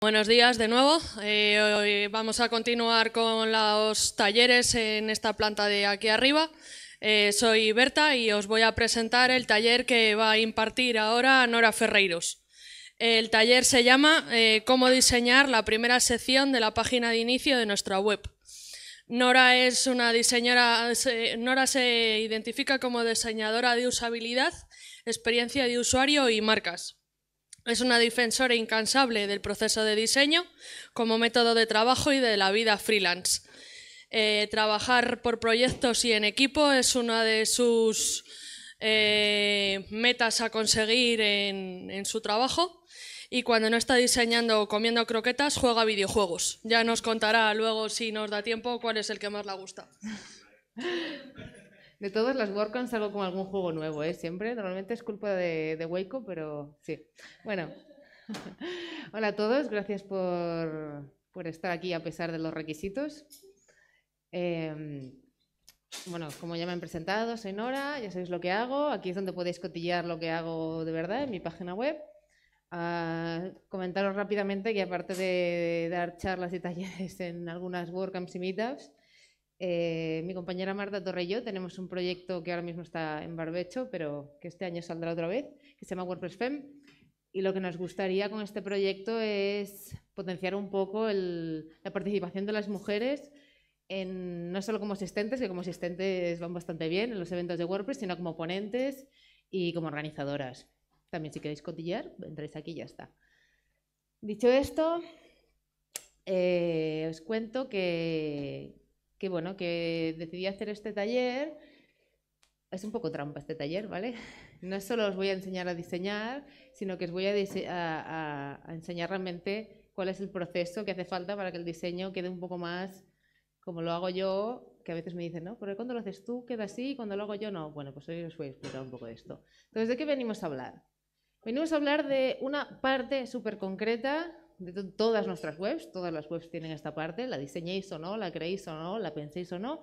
Buenos días de nuevo. Eh, hoy vamos a continuar con los talleres en esta planta de aquí arriba. Eh, soy Berta y os voy a presentar el taller que va a impartir ahora Nora Ferreiros. El taller se llama eh, Cómo diseñar la primera sección de la página de inicio de nuestra web. Nora es una diseñadora, Nora se identifica como diseñadora de usabilidad, experiencia de usuario y marcas. Es una defensora incansable del proceso de diseño como método de trabajo y de la vida freelance. Eh, trabajar por proyectos y en equipo es una de sus eh, metas a conseguir en, en su trabajo y cuando no está diseñando o comiendo croquetas juega videojuegos. Ya nos contará luego si nos da tiempo cuál es el que más le gusta. De todas las WordCamps algo como algún juego nuevo, ¿eh? Siempre. Normalmente es culpa de, de Waco, pero sí. Bueno. Hola a todos, gracias por, estar aquí a pesar de los requisitos. Em, bueno, como ya me han presentado, soy Nora, ya sabéis lo que hago. Aquí es donde podéis cotillar lo que hago de verdad en mi página web. comentaros rápidamente que aparte de dar charlas y talleres en algunas WordCamps y Meetups, eh, mi compañera Marta Torrello, tenemos un proyecto que ahora mismo está en barbecho, pero que este año saldrá otra vez, que se llama WordPress FEM. Y lo que nos gustaría con este proyecto es potenciar un poco la participación de las mujeres, en, no solo como asistentes, que como asistentes van bastante bien en los eventos de WordPress, sino como ponentes y como organizadoras. También si queréis cotillar, entráis aquí y ya está. Dicho esto, eh, os cuento que, que bueno, que decidí hacer este taller. Es un poco trampa este taller, ¿vale? No solo os voy a enseñar a diseñar, sino que os voy a, a, enseñar realmente cuál es el proceso que hace falta para que el diseño quede un poco más como lo hago yo, que a veces me dicen, no, porque cuando lo haces tú queda así y cuando lo hago yo no. Bueno, pues hoy os voy a explicar un poco de esto. Entonces, ¿de qué venimos a hablar? Venimos a hablar de una parte súper concreta todas nuestras webs, todas las webs tienen esta parte, la diseñéis o no, la creéis o no, la penséis o no.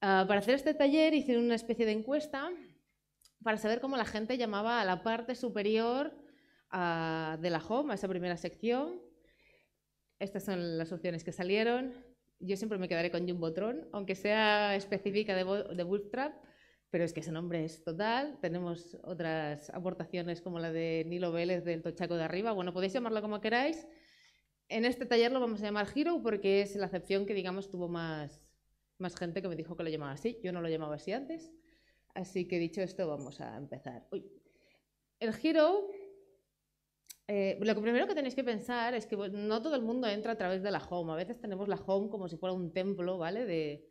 Ah, para hacer este taller hice una especie de encuesta para saber cómo la gente llamaba a la parte superior ah, de la home, a esa primera sección. Estas son las opciones que salieron. Yo siempre me quedaré con Jumbotron, aunque sea específica de, de trap pero es que ese nombre es total. Tenemos otras aportaciones como la de Nilo Vélez del Tochaco de Arriba. Bueno, podéis llamarlo como queráis. En este taller lo vamos a llamar Hero porque es la acepción que, digamos, tuvo más, más gente que me dijo que lo llamaba así. Yo no lo llamaba así antes. Así que dicho esto, vamos a empezar. El Hero, eh, lo primero que tenéis que pensar es que no todo el mundo entra a través de la home. A veces tenemos la home como si fuera un templo, ¿vale? De,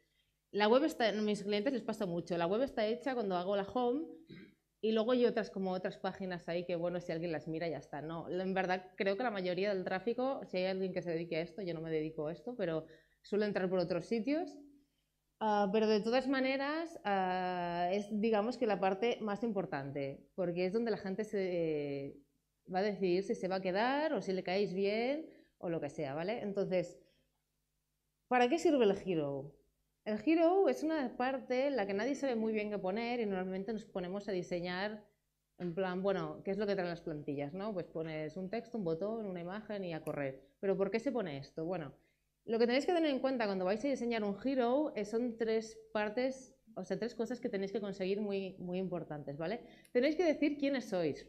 la web está, a mis clientes les pasa mucho, la web está hecha cuando hago la home y luego hay otras como otras páginas ahí que bueno, si alguien las mira ya está. No, en verdad creo que la mayoría del tráfico, si hay alguien que se dedique a esto, yo no me dedico a esto, pero suelo entrar por otros sitios. Ah, pero de todas maneras ah, es digamos que la parte más importante, porque es donde la gente eh, va a decidir si se va a quedar o si le caéis bien o lo que sea, ¿vale? Entonces, ¿para qué sirve el giro? El hero es una parte en la que nadie sabe muy bien qué poner y normalmente nos ponemos a diseñar en plan, bueno, ¿qué es lo que traen las plantillas? ¿no? Pues pones un texto, un botón, una imagen y a correr. ¿Pero por qué se pone esto? Bueno, lo que tenéis que tener en cuenta cuando vais a diseñar un hero son tres partes, o sea, tres cosas que tenéis que conseguir muy, muy importantes, ¿vale? Tenéis que decir quiénes sois.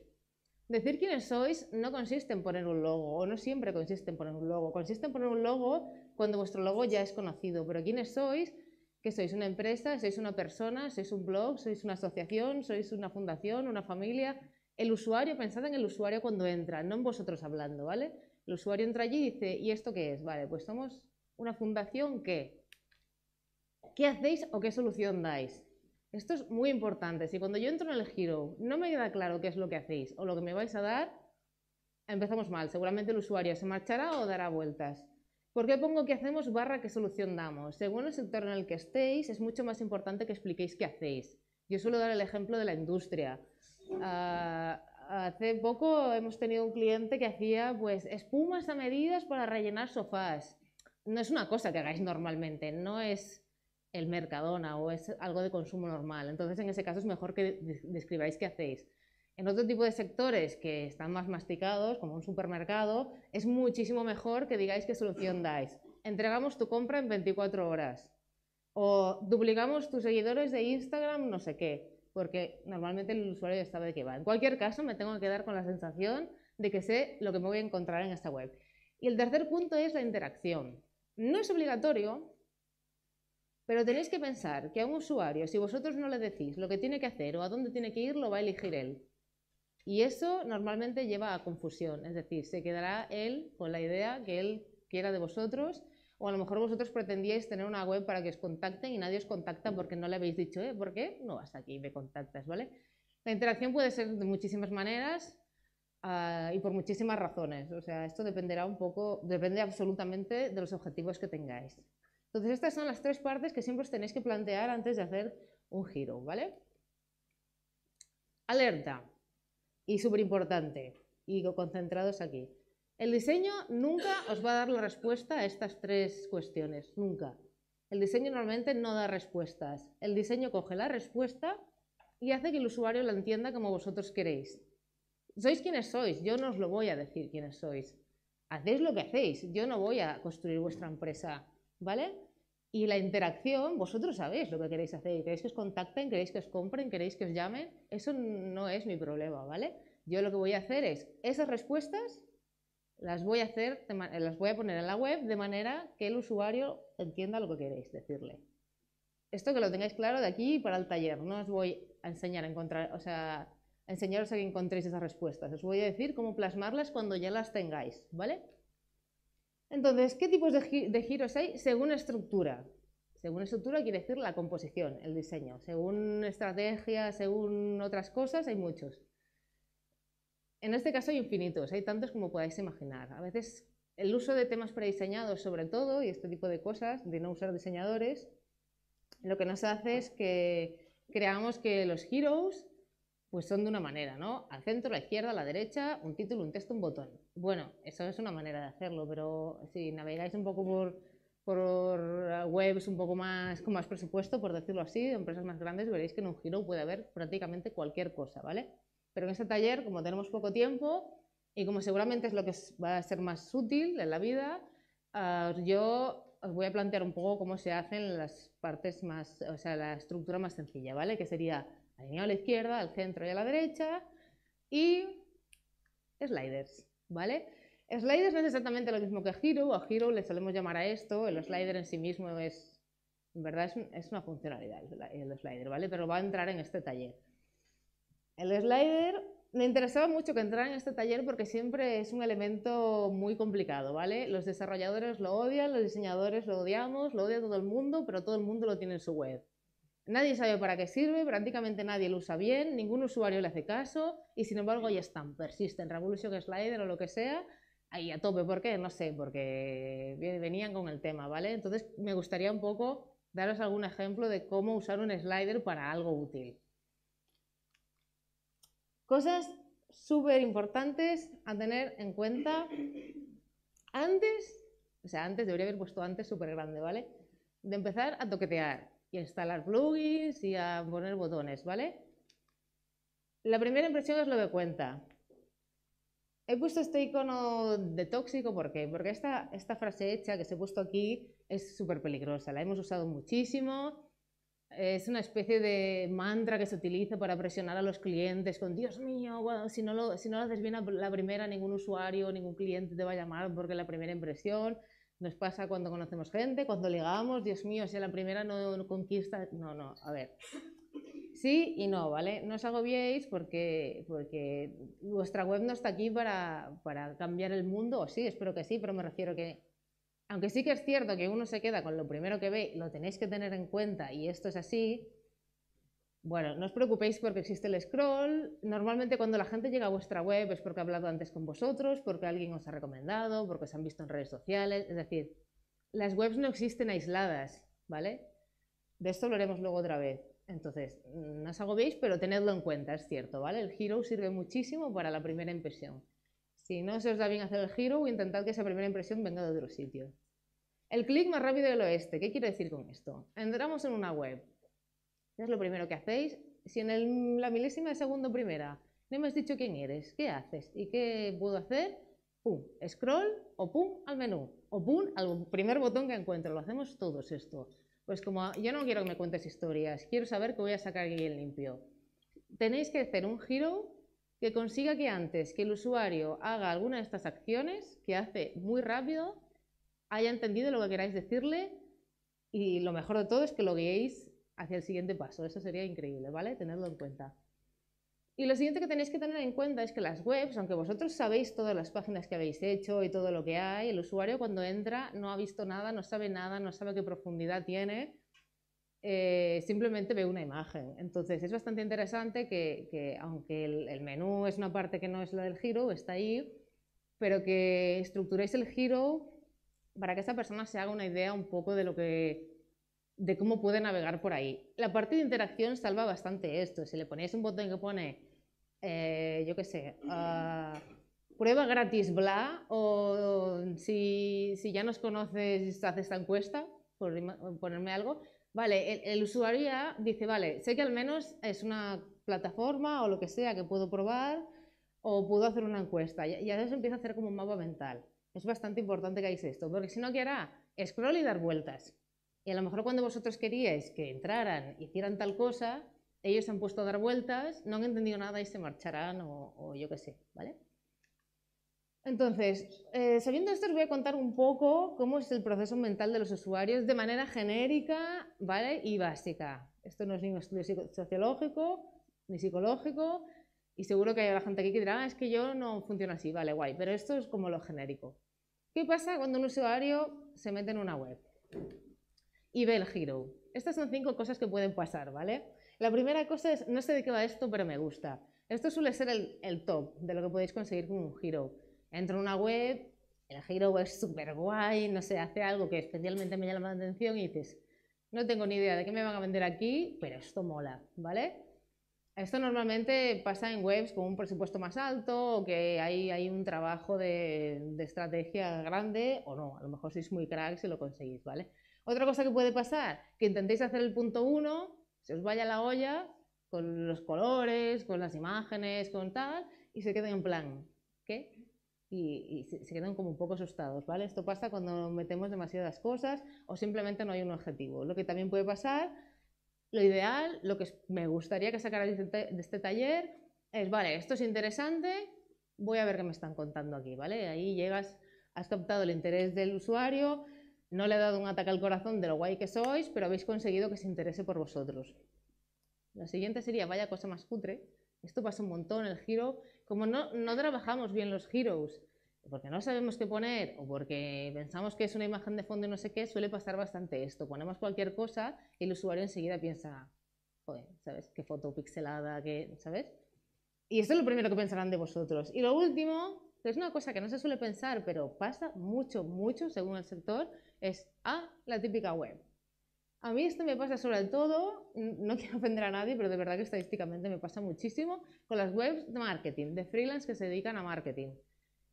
Decir quiénes sois no consiste en poner un logo, o no siempre consiste en poner un logo. Consiste en poner un logo cuando vuestro logo ya es conocido, pero quiénes sois que sois una empresa, sois una persona, sois un blog, sois una asociación, sois una fundación, una familia. El usuario, pensad en el usuario cuando entra, no en vosotros hablando, ¿vale? El usuario entra allí y dice, ¿y esto qué es? Vale, pues somos una fundación que... ¿Qué hacéis o qué solución dais? Esto es muy importante. Si cuando yo entro en el giro no me queda claro qué es lo que hacéis o lo que me vais a dar, empezamos mal. Seguramente el usuario se marchará o dará vueltas. ¿Por qué pongo que hacemos barra qué solución damos? Según el sector en el que estéis, es mucho más importante que expliquéis qué hacéis. Yo suelo dar el ejemplo de la industria. Ah, hace poco hemos tenido un cliente que hacía pues, espumas a medidas para rellenar sofás. No es una cosa que hagáis normalmente, no es el Mercadona o es algo de consumo normal. Entonces, en ese caso es mejor que describáis qué hacéis. En otro tipo de sectores que están más masticados, como un supermercado, es muchísimo mejor que digáis qué solución dais. Entregamos tu compra en 24 horas. O duplicamos tus seguidores de Instagram, no sé qué. Porque normalmente el usuario ya sabe de qué va. En cualquier caso, me tengo que quedar con la sensación de que sé lo que me voy a encontrar en esta web. Y el tercer punto es la interacción. No es obligatorio, pero tenéis que pensar que a un usuario, si vosotros no le decís lo que tiene que hacer o a dónde tiene que ir, lo va a elegir él. Y eso normalmente lleva a confusión, es decir, se quedará él con la idea que él quiera de vosotros, o a lo mejor vosotros pretendíais tener una web para que os contacten y nadie os contacta porque no le habéis dicho, ¿eh? ¿Por qué? No vas aquí y me contactas, ¿vale? La interacción puede ser de muchísimas maneras ah, y por muchísimas razones. O sea, esto dependerá un poco, depende absolutamente de los objetivos que tengáis. Entonces, estas son las tres partes que siempre os tenéis que plantear antes de hacer un giro, ¿vale? Alerta y súper importante, y concentrados aquí. El diseño nunca os va a dar la respuesta a estas tres cuestiones, nunca. El diseño normalmente no da respuestas. El diseño coge la respuesta y hace que el usuario la entienda como vosotros queréis. Sois quienes sois, yo no os lo voy a decir quiénes sois. Hacéis lo que hacéis, yo no voy a construir vuestra empresa, ¿vale? Y la interacción, vosotros sabéis lo que queréis hacer. ¿Queréis que os contacten? ¿Queréis que os compren? ¿Queréis que os llamen? Eso no es mi problema, ¿vale? Yo lo que voy a hacer es esas respuestas las voy a hacer, eh, las voy a poner en la web de manera que el usuario entienda lo que queréis decirle. Esto que lo tengáis claro de aquí para el taller. No os voy a enseñar a encontrar, o sea, a enseñaros a que encontréis esas respuestas. Os voy a decir cómo plasmarlas cuando ya las tengáis, ¿vale? Entonces, ¿qué tipos de, giros hay según estructura? Según estructura quiere decir la composición, el diseño. Según estrategia, según otras cosas, hay muchos. En este caso hay infinitos, hay tantos como podáis imaginar. A veces el uso de temas prediseñados sobre todo y este tipo de cosas, de no usar diseñadores, lo que nos hace es que creamos que los giros, pues son de una manera, ¿no? Al centro, a la izquierda, a la derecha, un título, un texto, un botón. Bueno, eso es una manera de hacerlo, pero si navegáis un poco por, webs un poco más con más presupuesto, por decirlo así, empresas más grandes, veréis que en un giro puede haber prácticamente cualquier cosa, ¿vale? Pero en este taller, como tenemos poco tiempo y como seguramente es lo que va a ser más útil en la vida, ah, yo os voy a plantear un poco cómo se hacen las partes más, o sea, la estructura más sencilla, ¿vale? Que sería alineado a la izquierda, al centro y a la derecha y sliders. ¿vale? Slider no es exactamente lo mismo que Hero, a Hero le solemos llamar a esto, el slider en sí mismo es, en verdad es una funcionalidad el slider, ¿vale? Pero va a entrar en este taller. El slider me interesaba mucho que entrara en este taller porque siempre es un elemento muy complicado, ¿vale? Los desarrolladores lo odian, los diseñadores lo odiamos, lo odia todo el mundo, pero todo el mundo lo tiene en su web. Nadie sabe para qué sirve, prácticamente nadie lo usa bien, ningún usuario le hace caso y sin embargo ahí están, persisten, Revolution Slider o lo que sea, ahí a tope, ¿por qué? No sé, porque venían con el tema, ¿vale? Entonces me gustaría un poco daros algún ejemplo de cómo usar un slider para algo útil. Cosas súper importantes a tener en cuenta antes, o sea, antes, debería haber puesto antes súper grande, ¿vale? De empezar a toquetear y instalar plugins y a poner botones, ¿vale? La primera impresión es lo que cuenta. He puesto este icono de tóxico, ¿por qué? Porque esta, esta frase hecha que se ha puesto aquí es súper peligrosa, la hemos usado muchísimo, es una especie de mantra que se utiliza para presionar a los clientes con Dios mío, si, no lo, si no haces bien la primera, ningún usuario, ningún cliente te va a llamar porque la primera impresión, nos pasa cuando conocemos gente, cuando ligamos, Dios mío, si la primera no, conquista. No, no, a ver. Sí y no, ¿vale? No os agobiéis porque, porque vuestra web no está aquí para, para cambiar el mundo, o sí, espero que sí, pero me refiero que aunque sí que es cierto que uno se queda con lo primero que ve, lo tenéis que tener en cuenta y esto es así, bueno, no os preocupéis porque existe el scroll. Normalmente cuando la gente llega a vuestra web es porque ha hablado antes con vosotros, porque alguien os ha recomendado, porque se han visto en redes sociales. Es decir, las webs no existen aisladas, ¿vale? De esto hablaremos luego otra vez. Entonces, no os agobéis, pero tenedlo en cuenta, es cierto, ¿vale? El hero sirve muchísimo para la primera impresión. Si no se os da bien hacer el hero, intentad que esa primera impresión venga de otro sitio. El clic más rápido del oeste, ¿qué quiero decir con esto? Entramos en una web, es lo primero que hacéis? Si en la milésima de segundo primera no me has dicho quién eres, qué haces y qué puedo hacer, pum, scroll o pum al menú o pum al primer botón que encuentro. Lo hacemos todos esto. Pues como yo no quiero que me cuentes historias, quiero saber que voy a sacar aquí el limpio. Tenéis que hacer un giro que consiga que antes que el usuario haga alguna de estas acciones, que hace muy rápido, haya entendido lo que queráis decirle y lo mejor de todo es que lo guiéis hacia el siguiente paso. Eso sería increíble, ¿vale? Tenerlo en cuenta. Y lo siguiente que tenéis que tener en cuenta es que las webs, aunque vosotros sabéis todas las páginas que habéis hecho y todo lo que hay, el usuario cuando entra no ha visto nada, no sabe nada, no sabe qué profundidad tiene, eh, simplemente ve una imagen. Entonces es bastante interesante que, aunque el, menú es una parte que no es la del giro, está ahí, pero que estructuréis el giro para que esa persona se haga una idea un poco de lo que de cómo puede navegar por ahí. La parte de interacción salva bastante esto. Si le ponéis un botón que pone, eh, yo qué sé, ah, prueba gratis, bla, o si, ya nos conoces, haces esta encuesta, por ponerme algo, vale, el, usuario dice, vale, sé que al menos es una plataforma o lo que sea que puedo probar o puedo hacer una encuesta. Y ya empieza a hacer como un mapa mental. Es bastante importante que hagáis esto, porque si no, ¿qué hará? Scroll y dar vueltas. Y a lo mejor cuando vosotros queríais que entraran, y hicieran tal cosa, ellos se han puesto a dar vueltas, no han entendido nada y se marcharán o, yo qué sé, ¿vale? Entonces, eh, sabiendo esto, os voy a contar un poco cómo es el proceso mental de los usuarios de manera genérica ¿vale? y básica. Esto no es ningún estudio sociológico ni psicológico y seguro que hay la gente aquí que dirá, ah, es que yo no funciona así, vale, guay, pero esto es como lo genérico. ¿Qué pasa cuando un usuario se mete en una web? y ve el giro. Estas son cinco cosas que pueden pasar, ¿vale? La primera cosa es, no sé de qué va esto, pero me gusta. Esto suele ser el, top de lo que podéis conseguir con un giro. Entro en una web, el giro es súper guay, no sé, hace algo que especialmente me llama la atención y dices, no tengo ni idea de qué me van a vender aquí, pero esto mola, ¿vale? Esto normalmente pasa en webs con un presupuesto más alto o que hay, hay un trabajo de, de, estrategia grande o no, a lo mejor sois muy cracks si lo conseguís, ¿vale? Otra cosa que puede pasar, que intentéis hacer el punto uno, se os vaya la olla con los colores, con las imágenes, con tal, y se queden en plan, ¿qué? Y, se, quedan como un poco asustados, ¿vale? Esto pasa cuando metemos demasiadas cosas o simplemente no hay un objetivo. Lo que también puede pasar, lo ideal, lo que me gustaría que sacara este, de este taller es, vale, esto es interesante, voy a ver qué me están contando aquí, ¿vale? Ahí llegas, has captado el interés del usuario, no le ha dado un ataque al corazón de lo guay que sois, pero habéis conseguido que se interese por vosotros. Lo siguiente sería, vaya cosa más cutre, esto pasa un montón, el giro, como no, no trabajamos bien los giros, porque no sabemos qué poner o porque pensamos que es una imagen de fondo y no sé qué, suele pasar bastante esto. Ponemos cualquier cosa y el usuario enseguida piensa, joder, ¿sabes? Qué foto pixelada, que ¿sabes? Y esto es lo primero que pensarán de vosotros. Y lo último, es una cosa que no se suele pensar, pero pasa mucho, mucho según el sector, es a ah, la típica web. A mí esto me pasa sobre todo, no quiero ofender a nadie, pero de verdad que estadísticamente me pasa muchísimo con las webs de marketing, de freelance que se dedican a marketing.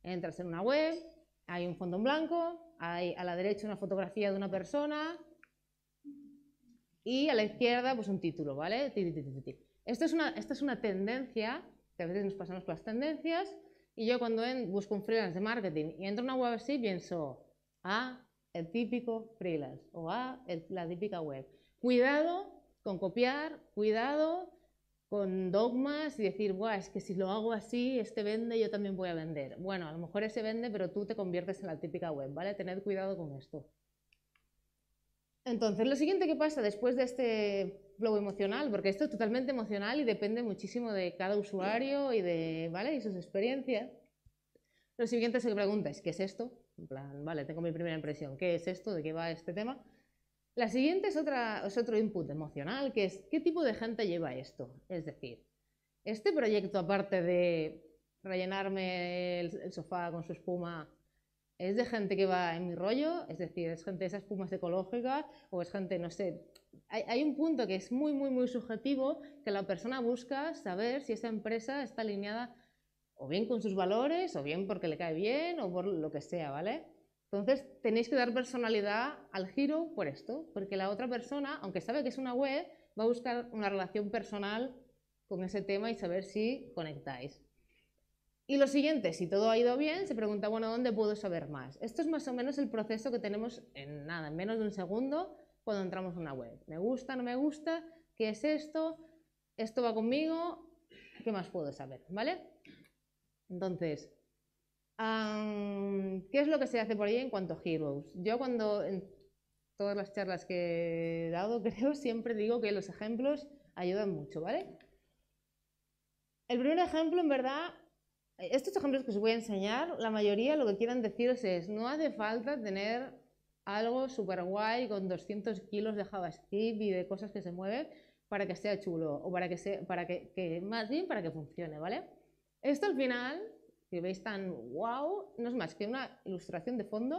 Entras en una web, hay un fondo en blanco, hay a la derecha una fotografía de una persona y a la izquierda pues un título, ¿vale? Esto es una, esta es una tendencia, que a veces nos pasamos por las tendencias, y yo cuando busco un freelance de marketing y entro en una web así, pienso, a ah, el típico freelance o ah, la típica web. Cuidado con copiar, cuidado con dogmas y decir, Buah, es que si lo hago así, este vende, yo también voy a vender. Bueno, a lo mejor ese vende, pero tú te conviertes en la típica web, ¿vale? Tened cuidado con esto. Entonces, lo siguiente que pasa después de este flow emocional, porque esto es totalmente emocional y depende muchísimo de cada usuario y de, ¿vale? Y sus experiencias. Lo siguiente es que preguntáis, ¿qué es esto? En plan, vale, tengo mi primera impresión, ¿qué es esto? ¿De qué va este tema? La siguiente es, otra, es otro input emocional, que es, ¿qué tipo de gente lleva esto? Es decir, este proyecto, aparte de rellenarme el, sofá con su espuma, ¿es de gente que va en mi rollo? Es decir, ¿es gente de esas espumas ecológicas o es gente, no sé, hay, un punto que es muy, muy, muy subjetivo, que la persona busca saber si esa empresa está alineada o bien con sus valores, o bien porque le cae bien, o por lo que sea, ¿vale? Entonces tenéis que dar personalidad al giro por esto, porque la otra persona, aunque sabe que es una web, va a buscar una relación personal con ese tema y saber si conectáis. Y lo siguiente, si todo ha ido bien, se pregunta, bueno, ¿dónde puedo saber más? Esto es más o menos el proceso que tenemos en nada, en menos de un segundo, cuando entramos en una web. Me gusta, no me gusta, qué es esto, esto va conmigo, ¿qué más puedo saber? ¿Vale? Entonces, ¿qué es lo que se hace por ahí en cuanto a Heroes? Yo cuando en todas las charlas que he dado, creo, siempre digo que los ejemplos ayudan mucho, ¿vale? El primer ejemplo, en verdad, estos ejemplos que os voy a enseñar, la mayoría lo que quieran deciros es, no hace falta tener algo súper guay con 200 kilos de JavaScript y de cosas que se mueven para que sea chulo o para que, sea, para que, más bien para que funcione, ¿vale? Esto al final, que veis tan guau no es más que una ilustración de fondo,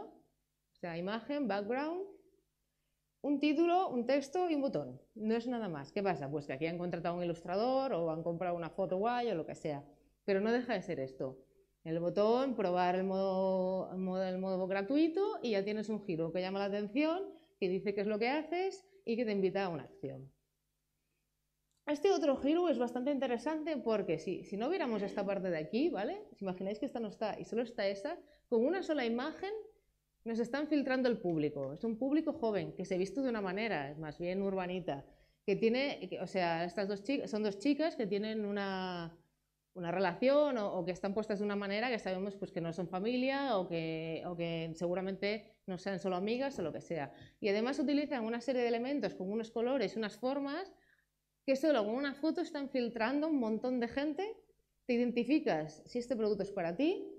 o sea, imagen, background, un título, un texto y un botón. No es nada más. ¿Qué pasa? Pues que aquí han contratado un ilustrador o han comprado una foto guay o lo que sea. Pero no deja de ser esto el botón, probar el modo, el modo gratuito y ya tienes un giro que llama la atención, que dice qué es lo que haces y que te invita a una acción. Este otro giro es bastante interesante porque si, si no viéramos esta parte de aquí, ¿vale? Si imagináis que esta no está y solo está esta, con una sola imagen nos están filtrando el público. Es un público joven que se ha visto de una manera, es más bien urbanita, que tiene, o sea, estas dos chicas, son dos chicas que tienen una, una relación o, que están puestas de una manera que sabemos pues, que no son familia o que, o que seguramente no sean solo amigas o lo que sea. Y además utilizan una serie de elementos como unos colores, unas formas, que solo con una foto están filtrando un montón de gente. Te identificas si este producto es para ti,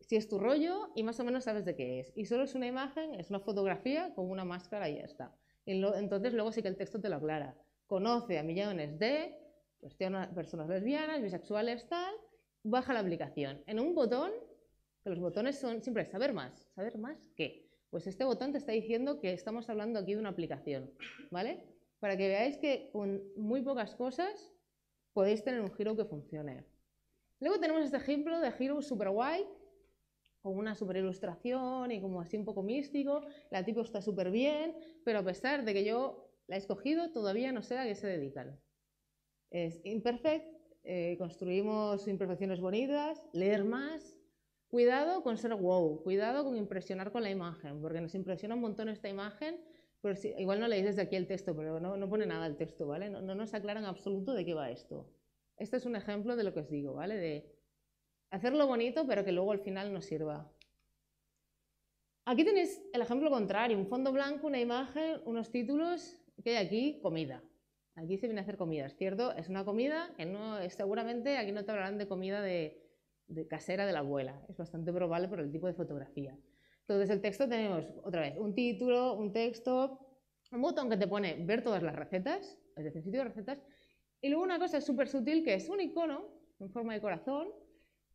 si es tu rollo y más o menos sabes de qué es. Y solo es una imagen, es una fotografía con una máscara y ya está. Entonces luego sí que el texto te lo aclara. Conoce a millones de pues personas lesbianas, bisexuales, tal, baja la aplicación. En un botón, que los botones son siempre saber más. ¿Saber más qué? Pues este botón te está diciendo que estamos hablando aquí de una aplicación, ¿vale? Para que veáis que con muy pocas cosas podéis tener un giro que funcione. Luego tenemos este ejemplo de giro super guay, con una super ilustración y como así un poco místico. La tipo está súper bien, pero a pesar de que yo la he escogido, todavía no sé a qué se dedican. Es imperfect, eh, construimos imperfecciones bonitas, leer más, cuidado con ser wow, cuidado con impresionar con la imagen, porque nos impresiona un montón esta imagen, pero igual no leéis desde aquí el texto, pero no, pone nada el texto, ¿vale? No, nos aclara en absoluto de qué va esto. Este es un ejemplo de lo que os digo, ¿vale? De hacerlo bonito, pero que luego al final nos sirva. Aquí tenéis el ejemplo contrario, un fondo blanco, una imagen, unos títulos, que hay aquí comida. Aquí se viene a hacer comidas, ¿cierto? Es una comida que no, seguramente aquí no te hablarán de comida de, casera de la abuela. Es bastante probable por el tipo de fotografía. Entonces el texto tenemos otra vez un título, un texto, un botón que te pone ver todas las recetas, es decir, sitio de recetas, y luego una cosa súper sutil que es un icono en forma de corazón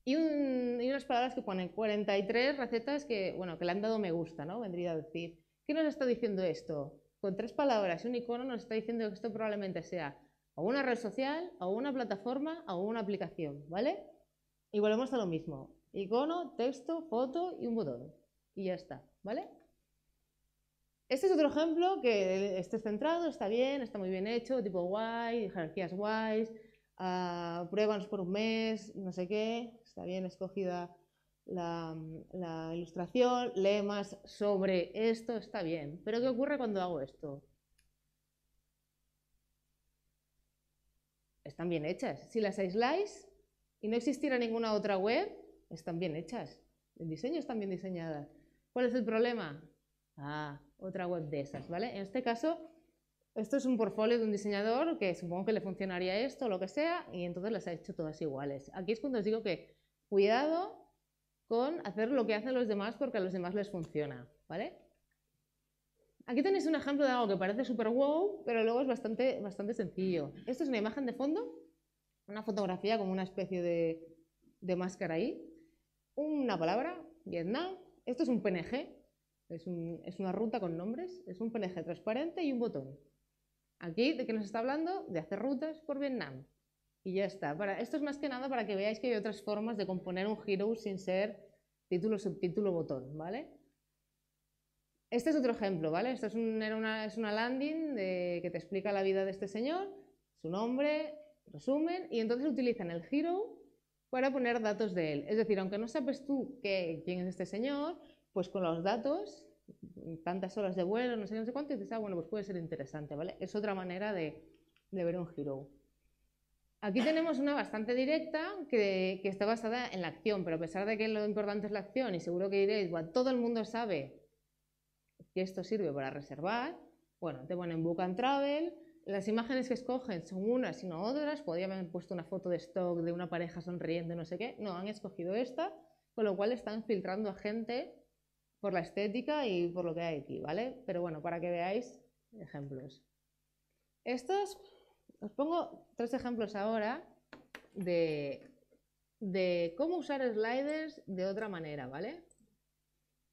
y, unas palabras que ponen 43 recetas que, bueno, que le han dado me gusta, ¿no? Vendría a decir, ¿qué nos está diciendo esto? con tres palabras y un icono nos está diciendo que esto probablemente sea o una red social, o una plataforma, o una aplicación, ¿vale? Y volvemos a lo mismo, icono, texto, foto y un botón. Y ya está, ¿vale? Este es otro ejemplo que esté centrado, está bien, está muy bien hecho, tipo guay, jerarquías guays, ah, pruébanos por un mes, no sé qué, está bien escogida la, ilustración, lee sobre esto, está bien. Pero ¿qué ocurre cuando hago esto? Están bien hechas. Si las aisláis y no existiera ninguna otra web, están bien hechas. El diseño está bien diseñadas. ¿Cuál es el problema? Ah, otra web de esas, ¿vale? En este caso, esto es un portfolio de un diseñador que supongo que le funcionaría esto o lo que sea, y entonces las ha hecho todas iguales. Aquí es cuando os digo que cuidado hacer lo que hacen los demás porque a los demás les funciona, ¿vale? Aquí tenéis un ejemplo de algo que parece súper wow, pero luego es bastante, bastante sencillo. Esto es una imagen de fondo, una fotografía como una especie de, de máscara ahí, una palabra, Vietnam, esto es un PNG, es, una ruta con nombres, es un PNG transparente y un botón. Aquí, ¿de qué nos está hablando? De hacer rutas por Vietnam. Y ya está. Para, esto es más que nada para que veáis que hay otras formas de componer un hero sin ser título, subtítulo, botón, ¿vale? Este es otro ejemplo, ¿vale? Esto es, una, landing de, que te explica la vida de este señor, su nombre, resumen, y entonces utilizan el hero para poner datos de él. Es decir, aunque no sabes tú qué, quién es este señor, pues con los datos, tantas horas de vuelo, no sé, no sé cuánto, y dices, ah, bueno, pues puede ser interesante, ¿vale? Es otra manera de, de ver un hero. Aquí tenemos una bastante directa que, está basada en la acción, pero a pesar de que lo importante es la acción, y seguro que diréis, bueno, todo el mundo sabe que esto sirve para reservar, bueno, te ponen Book and Travel, las imágenes que escogen son unas y no otras, podrían haber puesto una foto de stock de una pareja sonriendo, no sé qué, no, han escogido esta, con lo cual están filtrando a gente por la estética y por lo que hay aquí, ¿vale? Pero bueno, para que veáis ejemplos. estos. Os pongo tres ejemplos ahora de, cómo usar sliders de otra manera, ¿vale?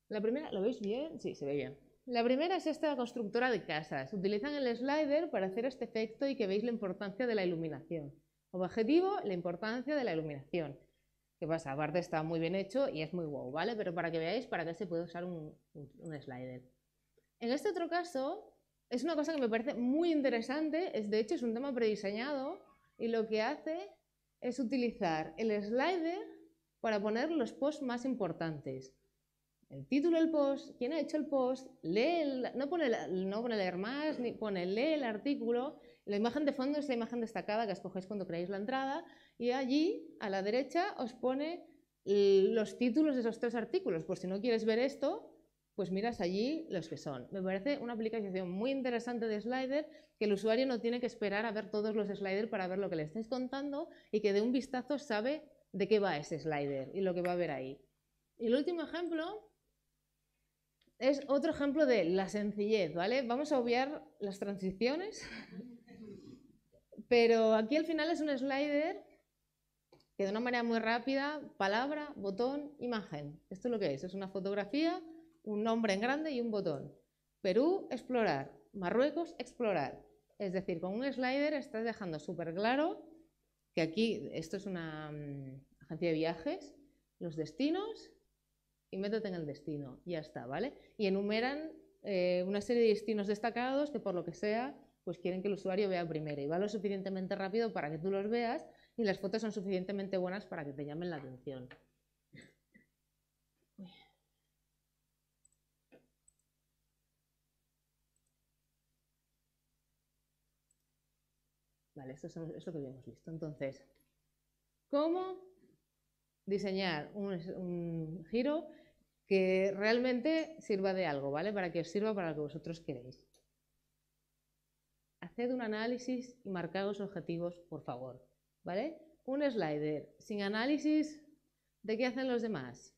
La primera, ¿lo veis bien? Sí, se ve bien. La primera es esta constructora de casas. Utilizan el slider para hacer este efecto y que veis la importancia de la iluminación. Objetivo, la importancia de la iluminación. ¿Qué pasa? Aparte está muy bien hecho y es muy guau, ¿vale? Pero para que veáis para qué se puede usar un slider. En este otro caso, es una cosa que me parece muy interesante, es, de hecho es un tema prediseñado y lo que hace es utilizar el slider para poner los posts más importantes. El título del post, quién ha hecho el post, lee no, pone, no pone leer más, ni pone lee el artículo. La imagen de fondo es la imagen destacada que escogéis cuando creáis la entrada y allí a la derecha os pone los títulos de esos tres artículos. Por si no quieres ver esto, pues miras allí los que son. Me parece una aplicación muy interesante de slider que el usuario no tiene que esperar a ver todos los sliders para ver lo que le estáis contando y que de un vistazo sabe de qué va ese slider y lo que va a ver ahí. Y el último ejemplo es otro ejemplo de la sencillez, ¿vale? Vamos a obviar las transiciones, pero aquí al final es un slider que de una manera muy rápida, palabra, botón, imagen. Esto es lo que es, es una fotografía un nombre en grande y un botón. Perú, explorar. Marruecos, explorar. Es decir, con un slider estás dejando súper claro que aquí, esto es una mm, agencia de viajes, los destinos y métete en el destino. Ya está, ¿vale? Y enumeran eh, una serie de destinos destacados que por lo que sea, pues quieren que el usuario vea primero y va lo suficientemente rápido para que tú los veas y las fotos son suficientemente buenas para que te llamen la atención. Vale, esto es lo que habíamos visto. Entonces, ¿cómo diseñar un, giro que realmente sirva de algo, ¿vale? Para que os sirva para lo que vosotros queréis. Haced un análisis y marcados objetivos, por favor, ¿vale? Un slider sin análisis de qué hacen los demás,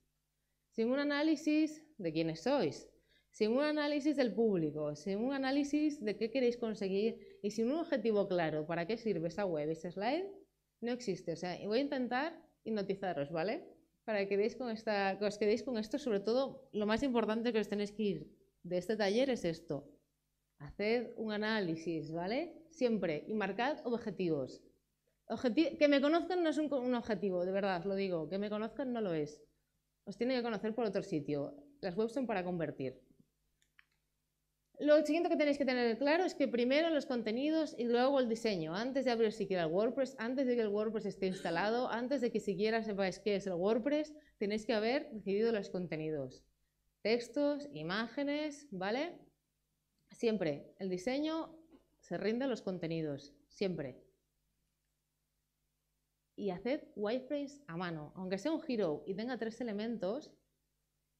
sin un análisis de quiénes sois, sin un análisis del público, sin un análisis de qué queréis conseguir y sin un objetivo claro, ¿para qué sirve esa web, ese slide? No existe. O sea, voy a intentar hipnotizaros, ¿vale? Para que, con esta, que os quedéis con esto, sobre todo lo más importante que os tenéis que ir de este taller es esto. Haced un análisis, ¿vale? Siempre. Y marcad objetivos. que me conozcan no es un, objetivo, de verdad, lo digo. Que me conozcan no lo es. Os tienen que conocer por otro sitio. Las webs son para convertir, lo siguiente que tenéis que tener claro es que primero los contenidos y luego el diseño. Antes de abrir siquiera el WordPress, antes de que el WordPress esté instalado, antes de que siquiera sepáis qué es el WordPress, tenéis que haber decidido los contenidos. Textos, imágenes, ¿vale? Siempre, el diseño se rinde a los contenidos, siempre. Y haced wireframes a mano. Aunque sea un giro y tenga tres elementos,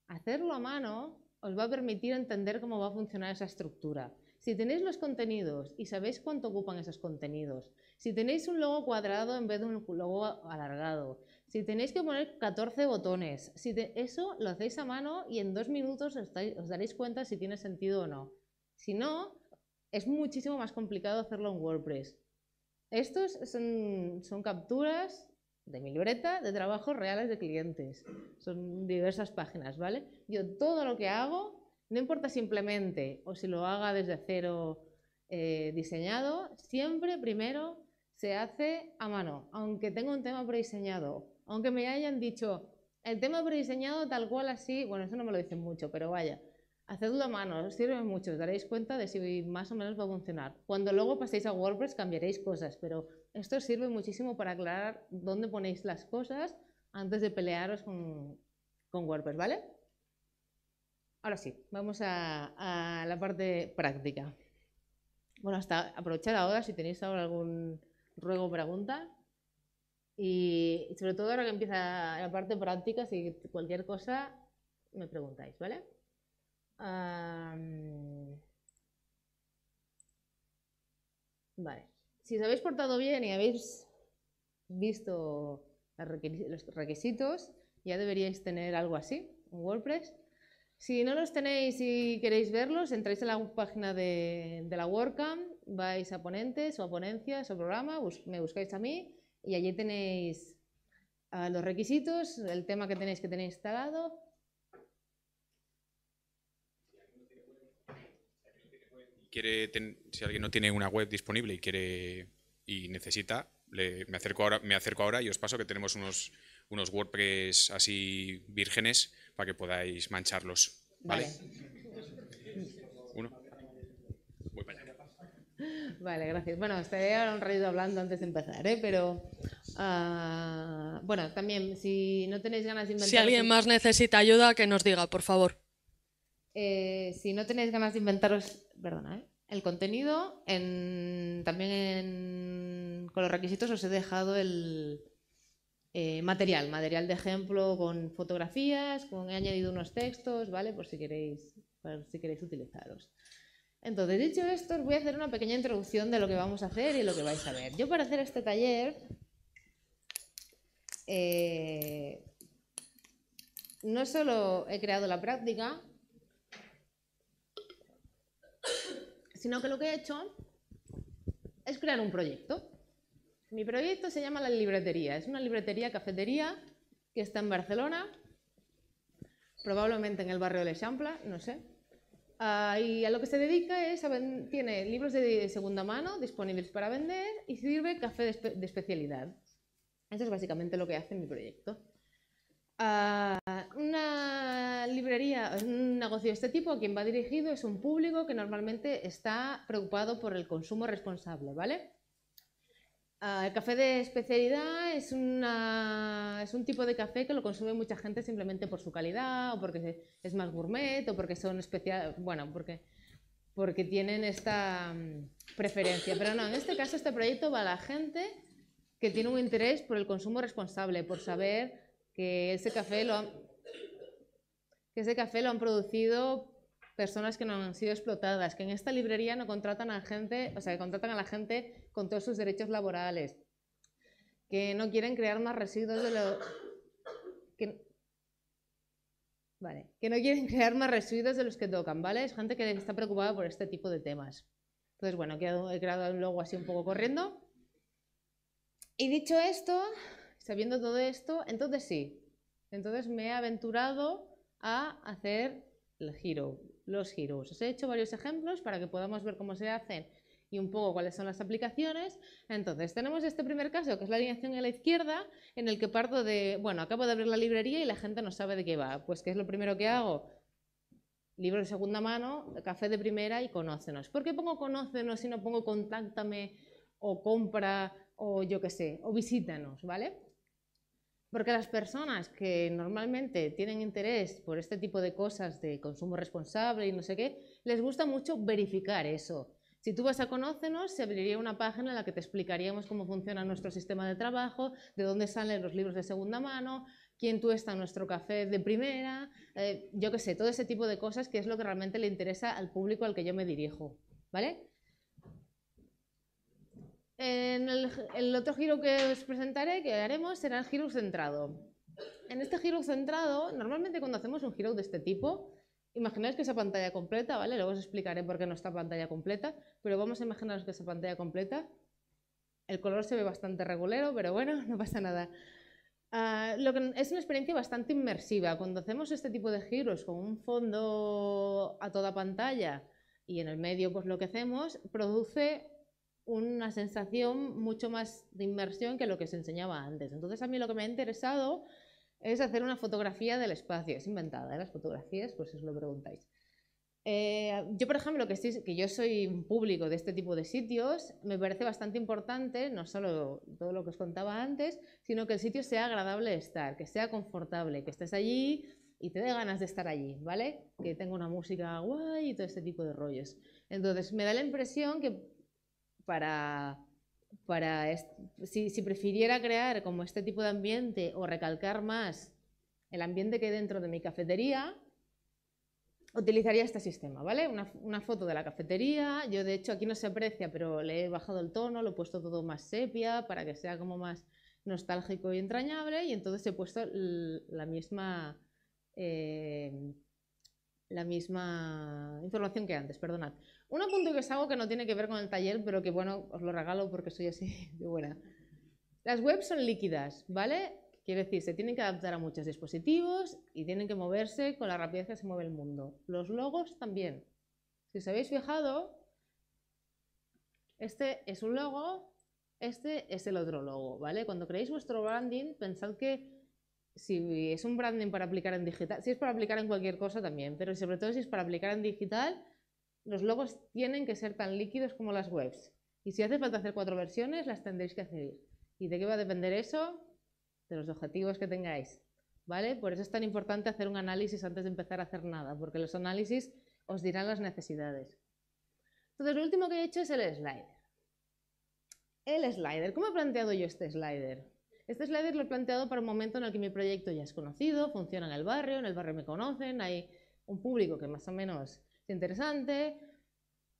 hacerlo a mano os va a permitir entender cómo va a funcionar esa estructura. Si tenéis los contenidos y sabéis cuánto ocupan esos contenidos, si tenéis un logo cuadrado en vez de un logo alargado, si tenéis que poner 14 botones, si eso lo hacéis a mano y en dos minutos os, daréis cuenta si tiene sentido o no. Si no, es muchísimo más complicado hacerlo en WordPress. Estos son capturas de mi libreta de trabajos reales de clientes. Son diversas páginas, ¿vale? Yo todo lo que hago, no importa simplemente o si lo haga desde cero eh, diseñado, siempre primero se hace a mano, aunque tenga un tema prediseñado, aunque me hayan dicho el tema prediseñado tal cual así, bueno, eso no me lo dicen mucho, pero vaya, Hacedlo a mano, os sirve mucho, os daréis cuenta de si más o menos va a funcionar. Cuando luego paséis a WordPress cambiaréis cosas, pero esto sirve muchísimo para aclarar dónde ponéis las cosas antes de pelearos con, WordPress, ¿vale? Ahora sí, vamos a, la parte práctica. Bueno, hasta aprovechar ahora si tenéis ahora algún ruego o pregunta. Y sobre todo ahora que empieza la parte práctica, si cualquier cosa me preguntáis, ¿vale? Si os habéis portado bien y habéis visto los requisitos, ya deberíais tener algo así, un WordPress. Si no los tenéis y queréis verlos, entráis en la página de, la WordCamp, vais a ponentes o ponencias o programa, me buscáis a mí y allí tenéis ah, los requisitos, el tema que tenéis que tener instalado si alguien no tiene una web disponible y quiere y necesita, me, acerco ahora, me acerco ahora y os paso que tenemos unos, unos WordPress así vírgenes para que podáis mancharlos. ¿Vale? Uno. Voy para allá. Vale, gracias. Bueno, estaré ahora un rato hablando antes de empezar, ¿eh? pero ah, bueno, también si no tenéis ganas de inventar... Si alguien más necesita ayuda, que nos diga, por favor. Eh, si no tenéis ganas de inventaros, perdona, ¿eh? el contenido, también con los requisitos os he dejado el eh, material, material de ejemplo con fotografías, con, he añadido unos textos, ¿vale? Por si queréis, si queréis utilizaros. Entonces, dicho esto, os voy a hacer una pequeña introducción de lo que vamos a hacer y lo que vais a ver. Yo para hacer este taller no solo he creado la práctica, sino que lo que he hecho es crear un proyecto. Mi proyecto se llama La Libretería. Es una libretería-cafetería que está en Barcelona, probablemente en el barrio de champla no sé. Ah, y a lo que se dedica es, a tiene libros de segunda mano disponibles para vender y sirve café de especialidad. Eso es básicamente lo que hace mi proyecto una librería, un negocio de este tipo a quien va dirigido es un público que normalmente está preocupado por el consumo responsable, ¿vale? Ah, el café de especialidad es, es un tipo de café que lo consume mucha gente simplemente por su calidad o porque es más gourmet o porque son especial, bueno, porque, porque tienen esta mm, preferencia. Pero no, en este caso este proyecto va a la gente que tiene un interés por el consumo responsable, por saber que ese café lo han, que ese café lo han producido personas que no han sido explotadas, que en esta librería no contratan a gente, o sea, que contratan a la gente con todos sus derechos laborales, que no quieren crear más residuos de que, no quieren crear más residuos de los que tocan, ¿vale? Es gente que está preocupada por este tipo de temas. Entonces, bueno, he creado, he logo así un poco corriendo. Y dicho esto, sabiendo todo esto, entonces sí. Entonces me he aventurado a hacer el giro, los giros. Os he hecho varios ejemplos para que podamos ver cómo se hacen y un poco cuáles son las aplicaciones. Entonces, tenemos este primer caso, que es la alineación a la izquierda, en el que parto de, bueno, acabo de abrir la librería y la gente no sabe de qué va. Pues, ¿qué es lo primero que hago? Libro de segunda mano, café de primera y conócenos. ¿Por qué pongo conócenos si no pongo contáctame o compra o yo qué sé, o visítanos, ¿vale? Porque las personas que normalmente tienen interés por este tipo de cosas de consumo responsable y no sé qué, les gusta mucho verificar eso. Si tú vas a Conócenos, se abriría una página en la que te explicaríamos cómo funciona nuestro sistema de trabajo, de dónde salen los libros de segunda mano, quién tuesta nuestro café de primera, eh, yo qué sé, todo ese tipo de cosas que es lo que realmente le interesa al público al que yo me dirijo, ¿vale? En el, otro giro que os presentaré, que haremos, será el giro centrado. En este giro centrado, normalmente cuando hacemos un giro de este tipo, imaginaos que esa pantalla completa, ¿vale? Luego os explicaré por qué no está pantalla completa, pero vamos a imaginaros que esa pantalla completa, el color se ve bastante regulero, pero bueno, no pasa nada. Ah, es una experiencia bastante inmersiva. Cuando hacemos este tipo de giros con un fondo a toda pantalla y en el medio pues lo que hacemos, produce una sensación mucho más de inmersión que lo que se enseñaba antes. Entonces a mí lo que me ha interesado es hacer una fotografía del espacio. Es inventada, ¿eh? las fotografías, por pues, si os lo preguntáis. Eh, yo, por ejemplo, que, estoy, que yo soy un público de este tipo de sitios, me parece bastante importante, no solo todo lo que os contaba antes, sino que el sitio sea agradable estar, que sea confortable, que estés allí y te dé ganas de estar allí, ¿vale? Que tenga una música guay y todo este tipo de rollos. Entonces, me da la impresión que para, si, prefiriera crear como este tipo de ambiente o recalcar más el ambiente que dentro de mi cafetería, utilizaría este sistema, ¿vale? Una, foto de la cafetería, yo de hecho aquí no se aprecia, pero le he bajado el tono, lo he puesto todo más sepia para que sea como más nostálgico y entrañable y entonces he puesto la misma... Eh, la misma información que antes, perdonad. Un apunte que os hago que no tiene que ver con el taller, pero que bueno, os lo regalo porque soy así de buena. Las webs son líquidas, ¿vale? Quiere decir, se tienen que adaptar a muchos dispositivos y tienen que moverse con la rapidez que se mueve el mundo. Los logos también. Si os habéis fijado, este es un logo, este es el otro logo, ¿vale? Cuando creéis vuestro branding, pensad que si es un branding para aplicar en digital, si es para aplicar en cualquier cosa también, pero sobre todo si es para aplicar en digital, los logos tienen que ser tan líquidos como las webs. Y si hace falta hacer cuatro versiones, las tendréis que hacer. ¿Y de qué va a depender eso? De los objetivos que tengáis. ¿Vale? Por eso es tan importante hacer un análisis antes de empezar a hacer nada, porque los análisis os dirán las necesidades. Entonces, lo último que he hecho es el slider. El slider. ¿Cómo he planteado yo este slider? Este slider lo he planteado para un momento en el que mi proyecto ya es conocido, funciona en el barrio, en el barrio me conocen, hay un público que más o menos interesante,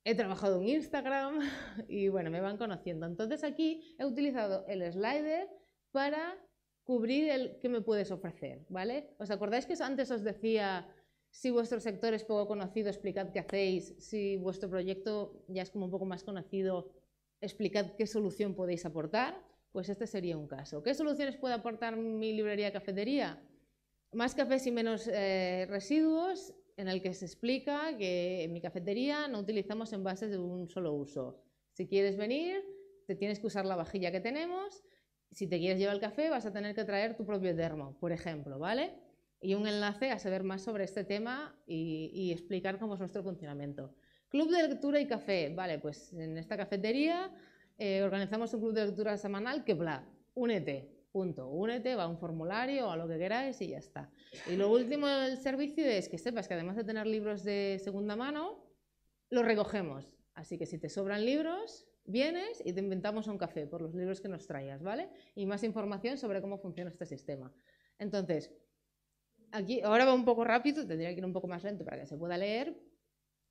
he trabajado en Instagram y bueno, me van conociendo. Entonces aquí he utilizado el slider para cubrir el que me puedes ofrecer, ¿vale? ¿Os acordáis que antes os decía si vuestro sector es poco conocido, explicad qué hacéis, si vuestro proyecto ya es como un poco más conocido, explicad qué solución podéis aportar? Pues este sería un caso. ¿Qué soluciones puede aportar mi librería cafetería? Más cafés y menos eh, residuos, en el que se explica que en mi cafetería no utilizamos envases de un solo uso. Si quieres venir, te tienes que usar la vajilla que tenemos. Si te quieres llevar el café, vas a tener que traer tu propio termo, por ejemplo, ¿vale? Y un enlace a saber más sobre este tema y, explicar cómo es nuestro funcionamiento. Club de lectura y café. Vale, pues en esta cafetería eh, organizamos un club de lectura semanal que, bla, únete. Punto. Únete, va a un formulario o a lo que queráis y ya está. Y lo último del servicio es que sepas que además de tener libros de segunda mano, los recogemos. Así que si te sobran libros, vienes y te inventamos un café por los libros que nos traías, ¿vale? Y más información sobre cómo funciona este sistema. Entonces, aquí ahora va un poco rápido, tendría que ir un poco más lento para que se pueda leer,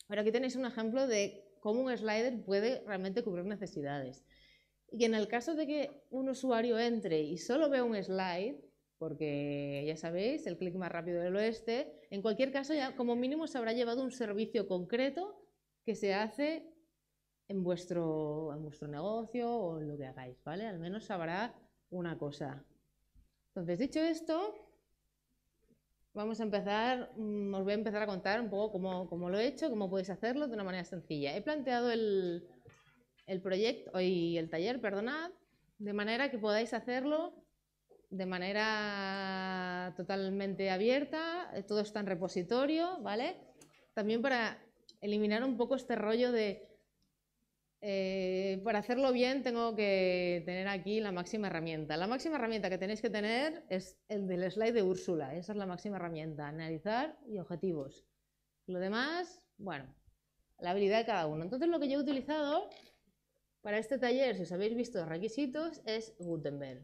pero aquí tenéis un ejemplo de cómo un slider puede realmente cubrir necesidades. Y en el caso de que un usuario entre y solo vea un slide, porque ya sabéis, el clic más rápido del oeste, en cualquier caso ya como mínimo se habrá llevado un servicio concreto que se hace en vuestro, en vuestro negocio o en lo que hagáis, ¿vale? Al menos sabrá una cosa. Entonces, dicho esto, vamos a empezar, mm, os voy a empezar a contar un poco cómo, cómo lo he hecho, cómo podéis hacerlo de una manera sencilla. He planteado el, el proyecto y el taller, perdonad, de manera que podáis hacerlo de manera totalmente abierta, todo está en repositorio, ¿vale? También para eliminar un poco este rollo de, eh, para hacerlo bien tengo que tener aquí la máxima herramienta. La máxima herramienta que tenéis que tener es el del slide de Úrsula, esa es la máxima herramienta, analizar y objetivos. Lo demás, bueno, la habilidad de cada uno. Entonces lo que yo he utilizado para este taller, si os habéis visto los requisitos, es Gutenberg.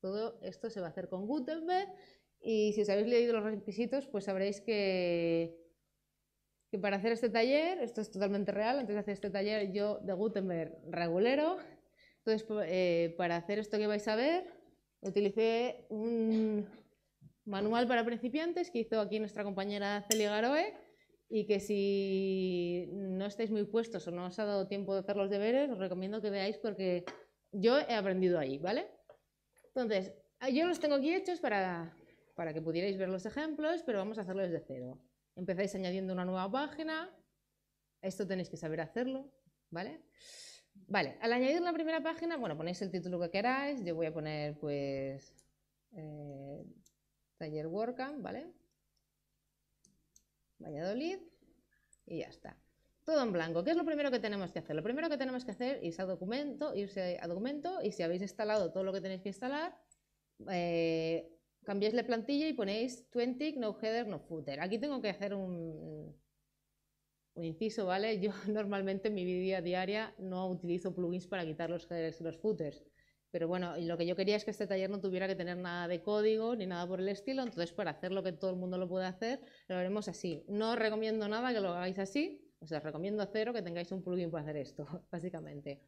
Todo esto se va a hacer con Gutenberg y si os habéis leído los requisitos, pues sabréis que, que para hacer este taller, esto es totalmente real, antes de hacer este taller yo de Gutenberg regulero, entonces eh, para hacer esto que vais a ver, utilicé un manual para principiantes que hizo aquí nuestra compañera Celia Garoe, y que si no estáis muy puestos o no os ha dado tiempo de hacer los deberes, os recomiendo que veáis porque yo he aprendido ahí, ¿vale? Entonces, ah, yo los tengo aquí hechos para, para que pudierais ver los ejemplos, pero vamos a hacerlo desde cero. Empezáis añadiendo una nueva página, esto tenéis que saber hacerlo, ¿vale? Vale, al añadir la primera página, bueno, ponéis el título que queráis, yo voy a poner pues eh, taller WordCamp, ¿vale? Valladolid y ya está. Todo en blanco. ¿Qué es lo primero que tenemos que hacer? Lo primero que tenemos que hacer es a documento, irse a documento y si habéis instalado todo lo que tenéis que instalar, eh, cambiáis la plantilla y ponéis 20, no header, no footer. Aquí tengo que hacer un, un inciso, ¿vale? Yo normalmente en mi vida diaria no utilizo plugins para quitar los headers y los footers. Pero bueno, lo que yo quería es que este taller no tuviera que tener nada de código ni nada por el estilo, entonces para hacer lo que todo el mundo lo puede hacer, lo haremos así. No os recomiendo nada que lo hagáis así, os recomiendo cero que tengáis un plugin para hacer esto, básicamente.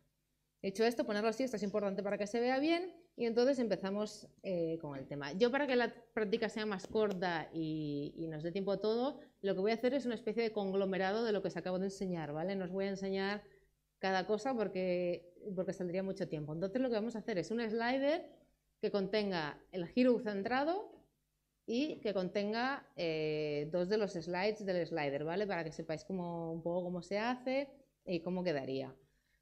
Hecho esto, ponerlo así, esto es importante para que se vea bien y entonces empezamos eh, con el tema. Yo para que la práctica sea más corta y, nos dé tiempo a todo, lo que voy a hacer es una especie de conglomerado de lo que os acabo de enseñar, ¿vale? Nos voy a enseñar cada cosa porque porque saldría mucho tiempo. Entonces lo que vamos a hacer es un slider que contenga el giro centrado y que contenga eh, dos de los slides del slider, ¿vale? Para que sepáis cómo, un poco cómo se hace y cómo quedaría.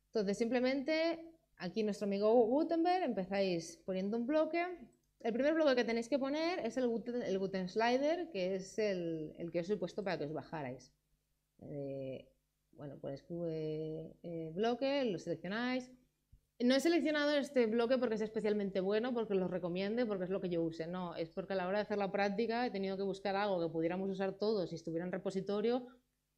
Entonces simplemente aquí nuestro amigo Gutenberg empezáis poniendo un bloque. El primer bloque que tenéis que poner es el Guten, el Slider, que es el, el, que os he puesto para que os bajarais. Eh, pues eh, eh, bloque, lo seleccionáis. No he seleccionado este bloque porque es especialmente bueno, porque lo recomiende, porque es lo que yo use. No, es porque a la hora de hacer la práctica he tenido que buscar algo que pudiéramos usar todos si estuviera en repositorio.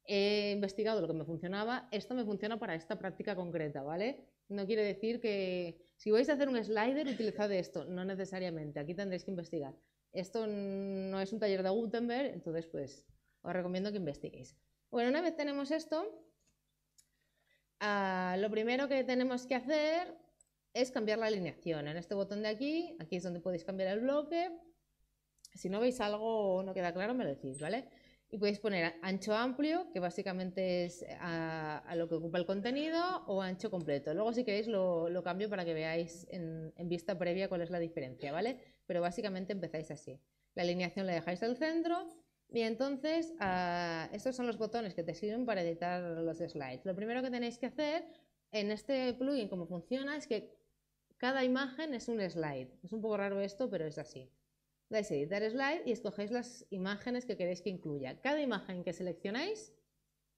He investigado lo que me funcionaba. Esto me funciona para esta práctica concreta, ¿vale? No quiere decir que si vais a hacer un slider, utilizad esto. No necesariamente, aquí tendréis que investigar. Esto no es un taller de Gutenberg, entonces pues os recomiendo que investiguéis. Bueno, una vez tenemos esto, Ah, lo primero que tenemos que hacer es cambiar la alineación. En este botón de aquí, aquí es donde podéis cambiar el bloque. Si no veis algo o no queda claro, me lo decís, ¿vale? Y podéis poner ancho amplio, que básicamente es a, lo que ocupa el contenido, o ancho completo. Luego, si queréis, lo, cambio para que veáis en, en, vista previa cuál es la diferencia, ¿vale? Pero básicamente empezáis así. La alineación la dejáis al centro y entonces, ah, estos son los botones que te sirven para editar los slides. Lo primero que tenéis que hacer en este plugin, como funciona, es que cada imagen es un slide. Es un poco raro esto, pero es así. Dais a editar slide y escogéis las imágenes que queréis que incluya. Cada imagen que seleccionáis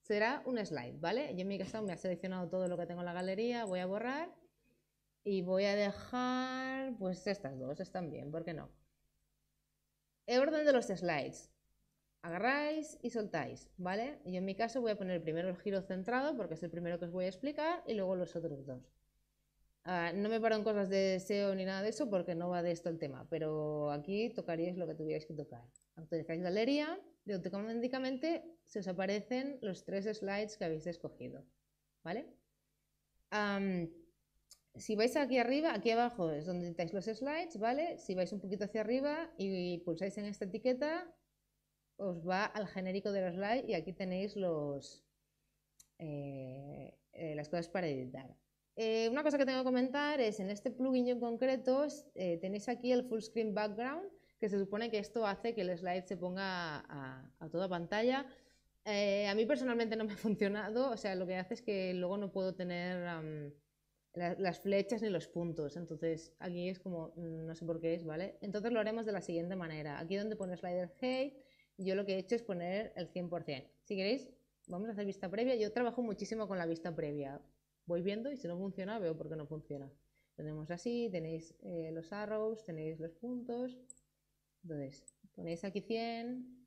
será un slide, ¿vale? Yo en mi caso me ha seleccionado todo lo que tengo en la galería, voy a borrar y voy a dejar pues estas dos, están bien, ¿por qué no? El orden de los slides agarráis y soltáis, ¿vale? Yo en mi caso voy a poner primero el giro centrado porque es el primero que os voy a explicar y luego los otros dos. Ah, no me paro en cosas de SEO ni nada de eso porque no va de esto el tema, pero aquí tocaríais lo que tuvierais que tocar. Autorizáis galería y automáticamente se os aparecen los tres slides que habéis escogido, ¿vale? si vais aquí arriba, aquí abajo es donde estáis los slides, ¿vale? Si vais un poquito hacia arriba y pulsáis en esta etiqueta, os va al genérico de los slides y aquí tenéis los, eh, eh, las cosas para editar. Eh, una cosa que tengo que comentar es, en este plugin en concreto, tenéis aquí el Full Screen Background, que se supone que esto hace que el slide se ponga a, toda pantalla. a mí personalmente no me ha funcionado, o sea, lo que hace es que luego no puedo tener las flechas ni los puntos, entonces aquí es como, no sé por qué es, ¿vale? Entonces lo haremos de la siguiente manera, aquí donde pone Slider Height, yo lo que he hecho es poner el 100%. Si queréis, vamos a hacer vista previa. Yo trabajo muchísimo con la vista previa. Voy viendo y si no funciona, veo por qué no funciona. Tenemos así, tenéis eh, los arrows, tenéis los puntos. Entonces, ponéis aquí 100.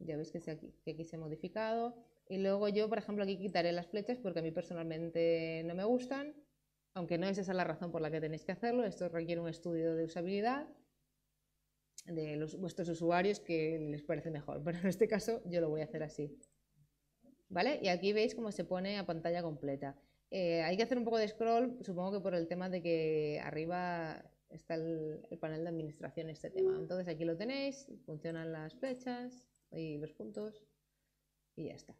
Ya veis que, aquí, que aquí se ha modificado. Y luego yo, por ejemplo, aquí quitaré las flechas porque a mí personalmente no me gustan. Aunque no es esa la razón por la que tenéis que hacerlo. Esto requiere un estudio de usabilidad de los, vuestros usuarios que les parece mejor, pero en este caso yo lo voy a hacer así. ¿Vale? Y aquí veis cómo se pone a pantalla completa. Eh, hay que hacer un poco de scroll, supongo que por el tema de que arriba está el, panel de administración este tema. Entonces aquí lo tenéis, funcionan las flechas y los puntos y ya está.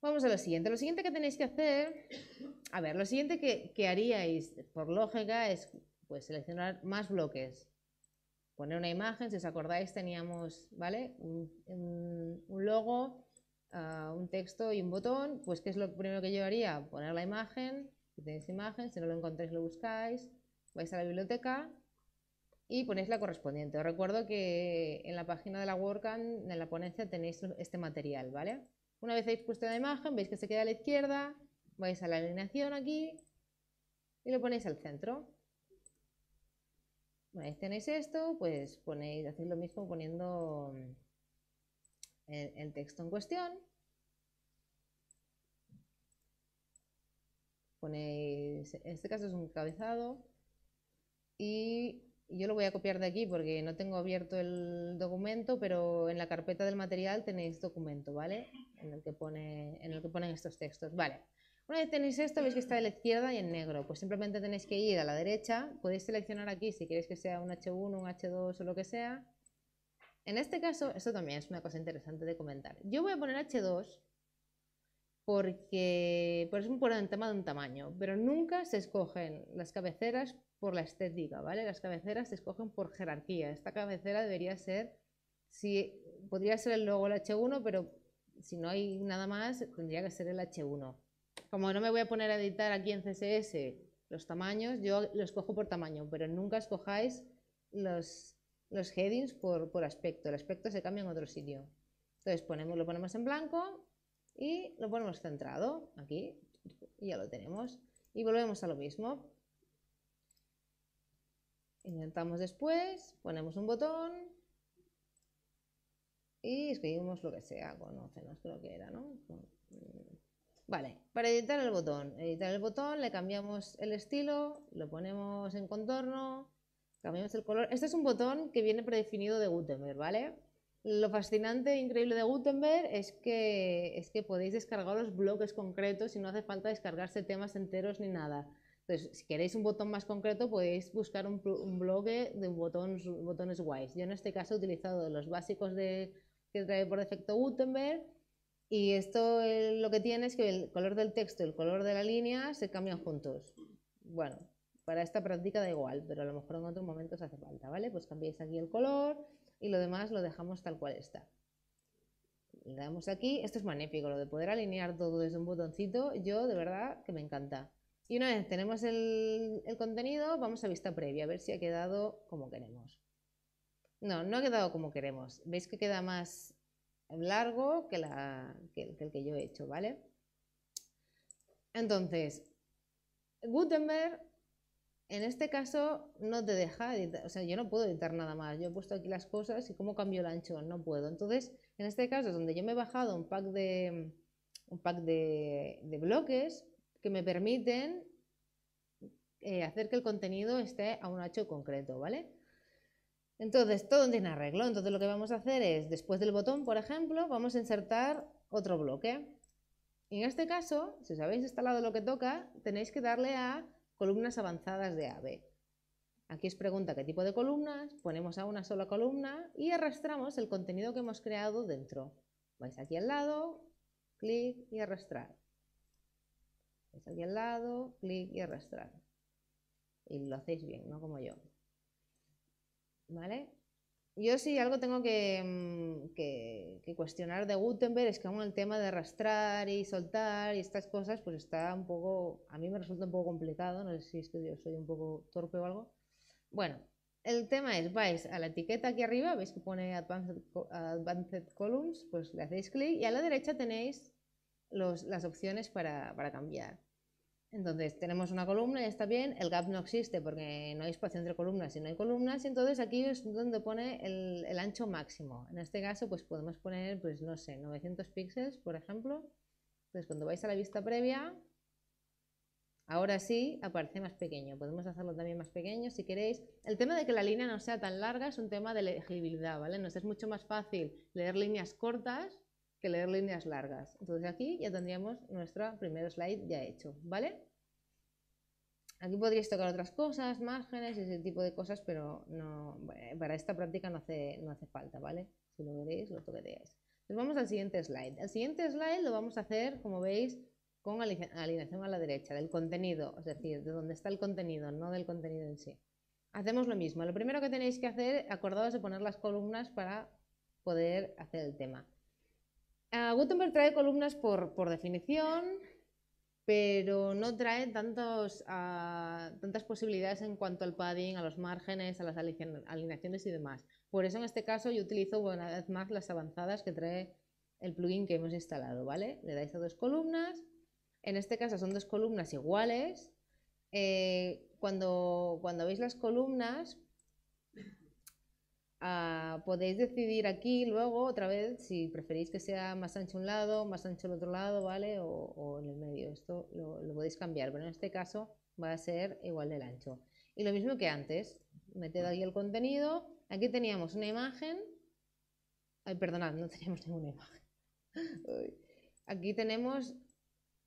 Vamos a lo siguiente. Lo siguiente que tenéis que hacer, a ver, lo siguiente que, que haríais por lógica es pues, seleccionar más bloques poner una imagen, si os acordáis teníamos ¿vale? un, logo, ah, un texto y un botón, pues ¿qué es lo primero que yo haría? Poner la imagen, si tenéis imagen, si no lo encontráis lo buscáis, vais a la biblioteca y ponéis la correspondiente. Os recuerdo que en la página de la WordCamp, en la ponencia, tenéis este material, ¿vale? Una vez habéis puesto la imagen, veis que se queda a la izquierda, vais a la alineación aquí y lo ponéis al centro. Una tenéis esto, pues ponéis, hacéis lo mismo poniendo mm, el, texto en cuestión. Ponéis, en este caso es un cabezado. Y yo lo voy a copiar de aquí porque no tengo abierto el documento, pero en la carpeta del material tenéis documento, ¿vale? En el que, pone, en el que ponen estos textos, ¿vale? Una vez tenéis esto, veis que está de la izquierda y en negro. Pues simplemente tenéis que ir a la derecha. Podéis seleccionar aquí si queréis que sea un H1, un H2 o lo que sea. En este caso, esto también es una cosa interesante de comentar. Yo voy a poner H2 porque por es un tema de un tamaño, pero nunca se escogen las cabeceras por la estética, ¿vale? Las cabeceras se escogen por jerarquía. Esta cabecera debería ser, si podría ser luego el H1, pero si no hay nada más, tendría que ser el H1 como no me voy a poner a editar aquí en CSS los tamaños, yo los cojo por tamaño, pero nunca escojáis los, headings por, aspecto. El aspecto se cambia en otro sitio. Entonces ponemos, lo ponemos en blanco y lo ponemos centrado aquí y ya lo tenemos. Y volvemos a lo mismo. Intentamos después, ponemos un botón y escribimos lo que sea, con creo que era, ¿no? Vale, para editar el botón, editar el botón, le cambiamos el estilo, lo ponemos en contorno, cambiamos el color. Este es un botón que viene predefinido de Gutenberg, ¿vale? Lo fascinante e increíble de Gutenberg es que, es que podéis descargar los bloques concretos y no hace falta descargarse temas enteros ni nada. Entonces, si queréis un botón más concreto, podéis buscar un, un bloque de botones, botones guays. Yo en este caso he utilizado los básicos de, que trae por defecto Gutenberg y esto eh, lo que tiene es que el color del texto y el color de la línea se cambian juntos. Bueno, para esta práctica da igual, pero a lo mejor en otros momentos hace falta, ¿vale? Pues cambiáis aquí el color y lo demás lo dejamos tal cual está. Le damos aquí, esto es magnífico, lo de poder alinear todo desde un botoncito, yo de verdad que me encanta. Y una vez tenemos el, el contenido, vamos a vista previa, a ver si ha quedado como queremos. No, no ha quedado como queremos. Veis que queda más largo que, la, que, el que yo he hecho, ¿vale? Entonces, Gutenberg en este caso no te deja editar, o sea, yo no puedo editar nada más. Yo he puesto aquí las cosas y cómo cambio el ancho, no puedo. Entonces, en este caso es donde yo me he bajado un pack de, un pack de, bloques que me permiten eh, hacer que el contenido esté a un ancho concreto, ¿vale? Entonces, todo tiene arreglo. Entonces, lo que vamos a hacer es, después del botón, por ejemplo, vamos a insertar otro bloque. En este caso, si os habéis instalado lo que toca, tenéis que darle a columnas avanzadas de AVE. Aquí os pregunta qué tipo de columnas, ponemos a una sola columna y arrastramos el contenido que hemos creado dentro. Vais aquí al lado, clic y arrastrar. Vais aquí al lado, clic y arrastrar. Y lo hacéis bien, no como yo. ¿Vale? Yo sí algo tengo que, mm, cuestionar de Gutenberg es que aún el tema de arrastrar y soltar y estas cosas pues está un poco, a mí me resulta un poco complicado, no sé si es que yo soy un poco torpe o algo. Bueno, el tema es, vais a la etiqueta aquí arriba, veis que pone Advanced, advanced Columns, pues le hacéis clic y a la derecha tenéis las opciones para cambiar. Entonces tenemos una columna, y está bien, el gap no existe porque no hay espacio entre columnas y no hay columnas, y entonces aquí es donde pone el, ancho máximo. En este caso pues podemos poner, pues no sé, 900 píxeles, por ejemplo. Entonces cuando vais a la vista previa, ahora sí aparece más pequeño. Podemos hacerlo también más pequeño si queréis. El tema de que la línea no sea tan larga es un tema de legibilidad, ¿vale? Nos es mucho más fácil leer líneas cortas que leer líneas largas. Entonces aquí ya tendríamos nuestro primer slide ya hecho, ¿vale? Aquí podríais tocar otras cosas, márgenes y ese tipo de cosas, pero no, eh, para esta práctica no hace, no hace falta, ¿vale? Si lo queréis, lo toquéis. Entonces vamos al siguiente slide. El siguiente slide lo vamos a hacer, como veis, con alineación a la derecha, del contenido, es decir, de dónde está el contenido, no del contenido en sí. Hacemos lo mismo. Lo primero que tenéis que hacer, acordaos de poner las columnas para poder hacer el tema. Ah, Gutenberg trae columnas por, definición, pero no trae tantos, ah, tantas posibilidades en cuanto al padding, a los márgenes, a las alineaciones y demás. Por eso en este caso yo utilizo una vez más las avanzadas que trae el plugin que hemos instalado, ¿vale? Le dais a dos columnas, en este caso son dos columnas iguales. Eh, cuando, cuando veis las columnas Ah, podéis decidir aquí luego otra vez si preferís que sea más ancho un lado, más ancho el otro lado, ¿vale? O, en el medio. Esto lo, podéis cambiar, pero en este caso va a ser igual del ancho. Y lo mismo que antes, meted aquí el contenido. Aquí teníamos una imagen. Ay, perdonad, no teníamos ninguna imagen. aquí tenemos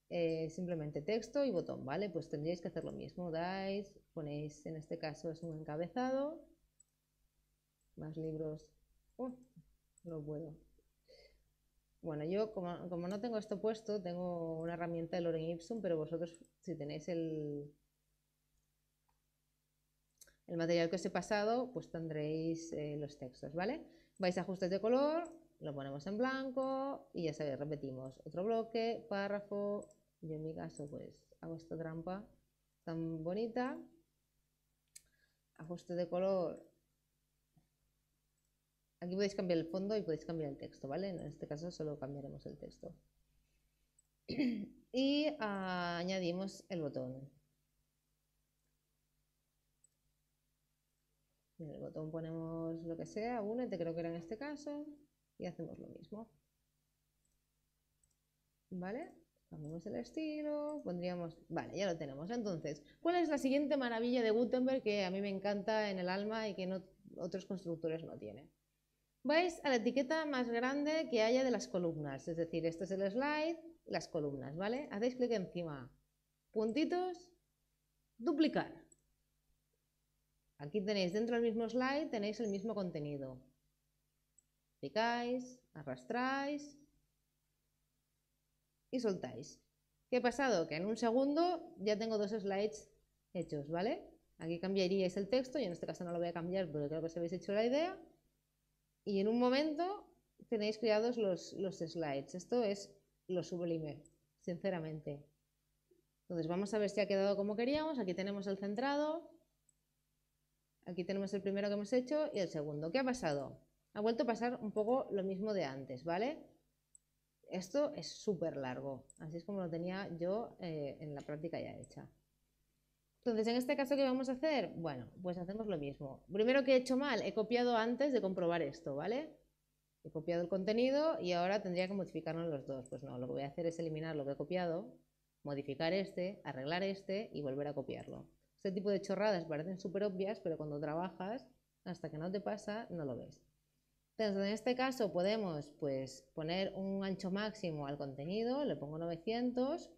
eh, simplemente texto y botón, ¿vale? Pues tendríais que hacer lo mismo. Dais, ponéis, en este caso es un encabezado, más libros. ¡uh! no puedo. Bueno, yo como, como, no tengo esto puesto, tengo una herramienta de Loren Ipsum, pero vosotros si tenéis el, el material que os he pasado, pues tendréis eh, los textos, ¿vale? Vais a ajustes de color, lo ponemos en blanco y ya sabéis, repetimos otro bloque, párrafo. Yo en mi caso pues hago esta trampa tan bonita. Ajuste de color, Aquí podéis cambiar el fondo y podéis cambiar el texto, ¿vale? En este caso solo cambiaremos el texto. Y ah, añadimos el botón. En el botón ponemos lo que sea, únete, creo que era en este caso, y hacemos lo mismo. ¿Vale? Cambiamos el estilo, pondríamos... Vale, ya lo tenemos. Entonces, ¿cuál es la siguiente maravilla de Gutenberg que a mí me encanta en el alma y que no, otros constructores no tienen? vais a la etiqueta más grande que haya de las columnas, es decir, este es el slide, las columnas, ¿vale? Hacéis clic encima, puntitos, duplicar. Aquí tenéis dentro del mismo slide, tenéis el mismo contenido. Picáis, arrastráis y soltáis. ¿Qué ha pasado? Que en un segundo ya tengo dos slides hechos, ¿vale? Aquí cambiaríais el texto, yo en este caso no lo voy a cambiar pero creo que os habéis hecho la idea y en un momento tenéis cuidados los, slides. Esto es lo sublime, sinceramente. Entonces vamos a ver si ha quedado como queríamos. Aquí tenemos el centrado. Aquí tenemos el primero que hemos hecho y el segundo. ¿Qué ha pasado? Ha vuelto a pasar un poco lo mismo de antes, ¿vale? Esto es súper largo, así es como lo tenía yo eh, en la práctica ya hecha. Entonces, en este caso, ¿qué vamos a hacer? Bueno, pues hacemos lo mismo. Primero que he hecho mal, he copiado antes de comprobar esto, ¿vale? He copiado el contenido y ahora tendría que modificarlo los dos. Pues no, lo que voy a hacer es eliminar lo que he copiado, modificar este, arreglar este y volver a copiarlo. Este tipo de chorradas parecen súper obvias, pero cuando trabajas, hasta que no te pasa, no lo ves. Entonces, en este caso podemos pues, poner un ancho máximo al contenido, le pongo 900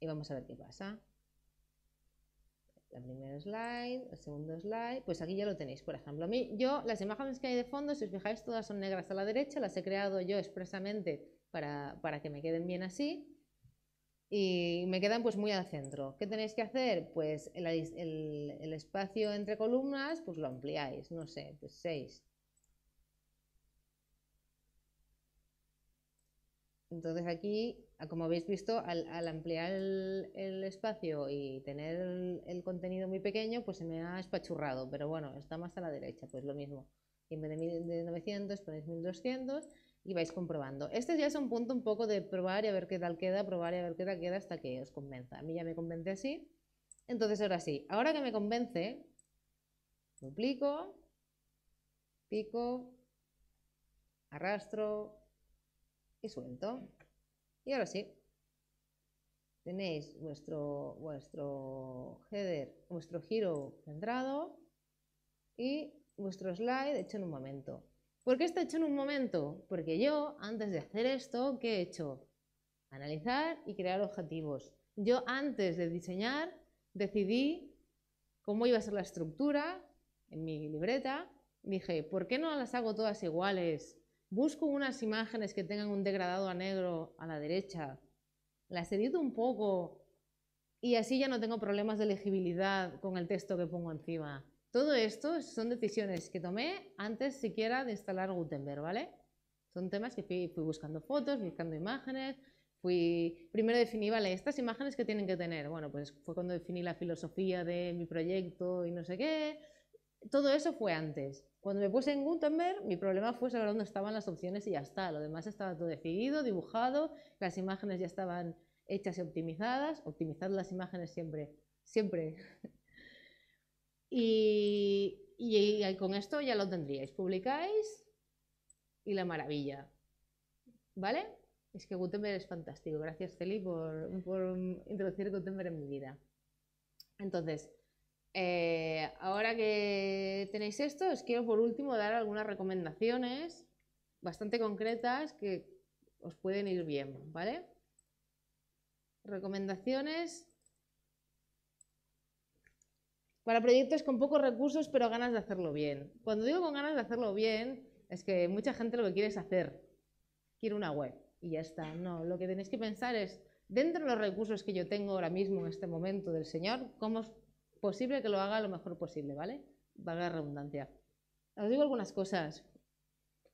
y vamos a ver qué pasa la primera slide, el segundo slide, pues aquí ya lo tenéis, por ejemplo. A mí, yo, las imágenes que hay de fondo, si os fijáis, todas son negras a la derecha, las he creado yo expresamente para, para que me queden bien así y me quedan pues muy al centro. ¿Qué tenéis que hacer? Pues el, espacio entre columnas, pues lo ampliáis, no sé, pues 6. Entonces aquí como habéis visto, al, ampliar el, espacio y tener el, contenido muy pequeño, pues se me ha espachurrado, pero bueno, está más a la derecha, pues lo mismo. en vez de 1900 ponéis 1200 y vais comprobando. Este ya es un punto un poco de probar y a ver qué tal queda, probar y a ver qué tal queda hasta que os convenza. A mí ya me convence así. Entonces ahora sí, ahora que me convence, duplico, pico, arrastro y suelto. Y ahora sí, tenéis vuestro, vuestro header, vuestro giro centrado y vuestro slide hecho en un momento. ¿Por qué está hecho en un momento? Porque yo, antes de hacer esto, ¿qué he hecho? Analizar y crear objetivos. Yo, antes de diseñar, decidí cómo iba a ser la estructura en mi libreta. Dije, ¿por qué no las hago todas iguales busco unas imágenes que tengan un degradado a negro a la derecha, las edito un poco y así ya no tengo problemas de legibilidad con el texto que pongo encima. Todo esto son decisiones que tomé antes siquiera de instalar Gutenberg, ¿vale? Son temas que fui, buscando fotos, buscando imágenes, fui primero definí, vale, estas imágenes que tienen que tener. Bueno, pues fue cuando definí la filosofía de mi proyecto y no sé qué, todo eso fue antes. Cuando me puse en Gutenberg, mi problema fue saber dónde estaban las opciones y ya está. Lo demás estaba todo decidido, dibujado, las imágenes ya estaban hechas y optimizadas. Optimizar las imágenes siempre, siempre. y, con esto ya lo tendríais. Publicáis y la maravilla. ¿Vale? Es que Gutenberg es fantástico. Gracias, Celi, por, por introducir Gutenberg en mi vida. Entonces, eh, ahora que tenéis esto, os quiero por último dar algunas recomendaciones bastante concretas que os pueden ir bien, ¿vale? Recomendaciones para proyectos con pocos recursos pero ganas de hacerlo bien. Cuando digo con ganas de hacerlo bien, es que mucha gente lo que quiere es hacer, quiere una web y ya está. No, lo que tenéis que pensar es, dentro de los recursos que yo tengo ahora mismo en este momento del señor, ¿cómo posible que lo haga lo mejor posible, ¿vale? Valga la redundancia. Os digo algunas cosas.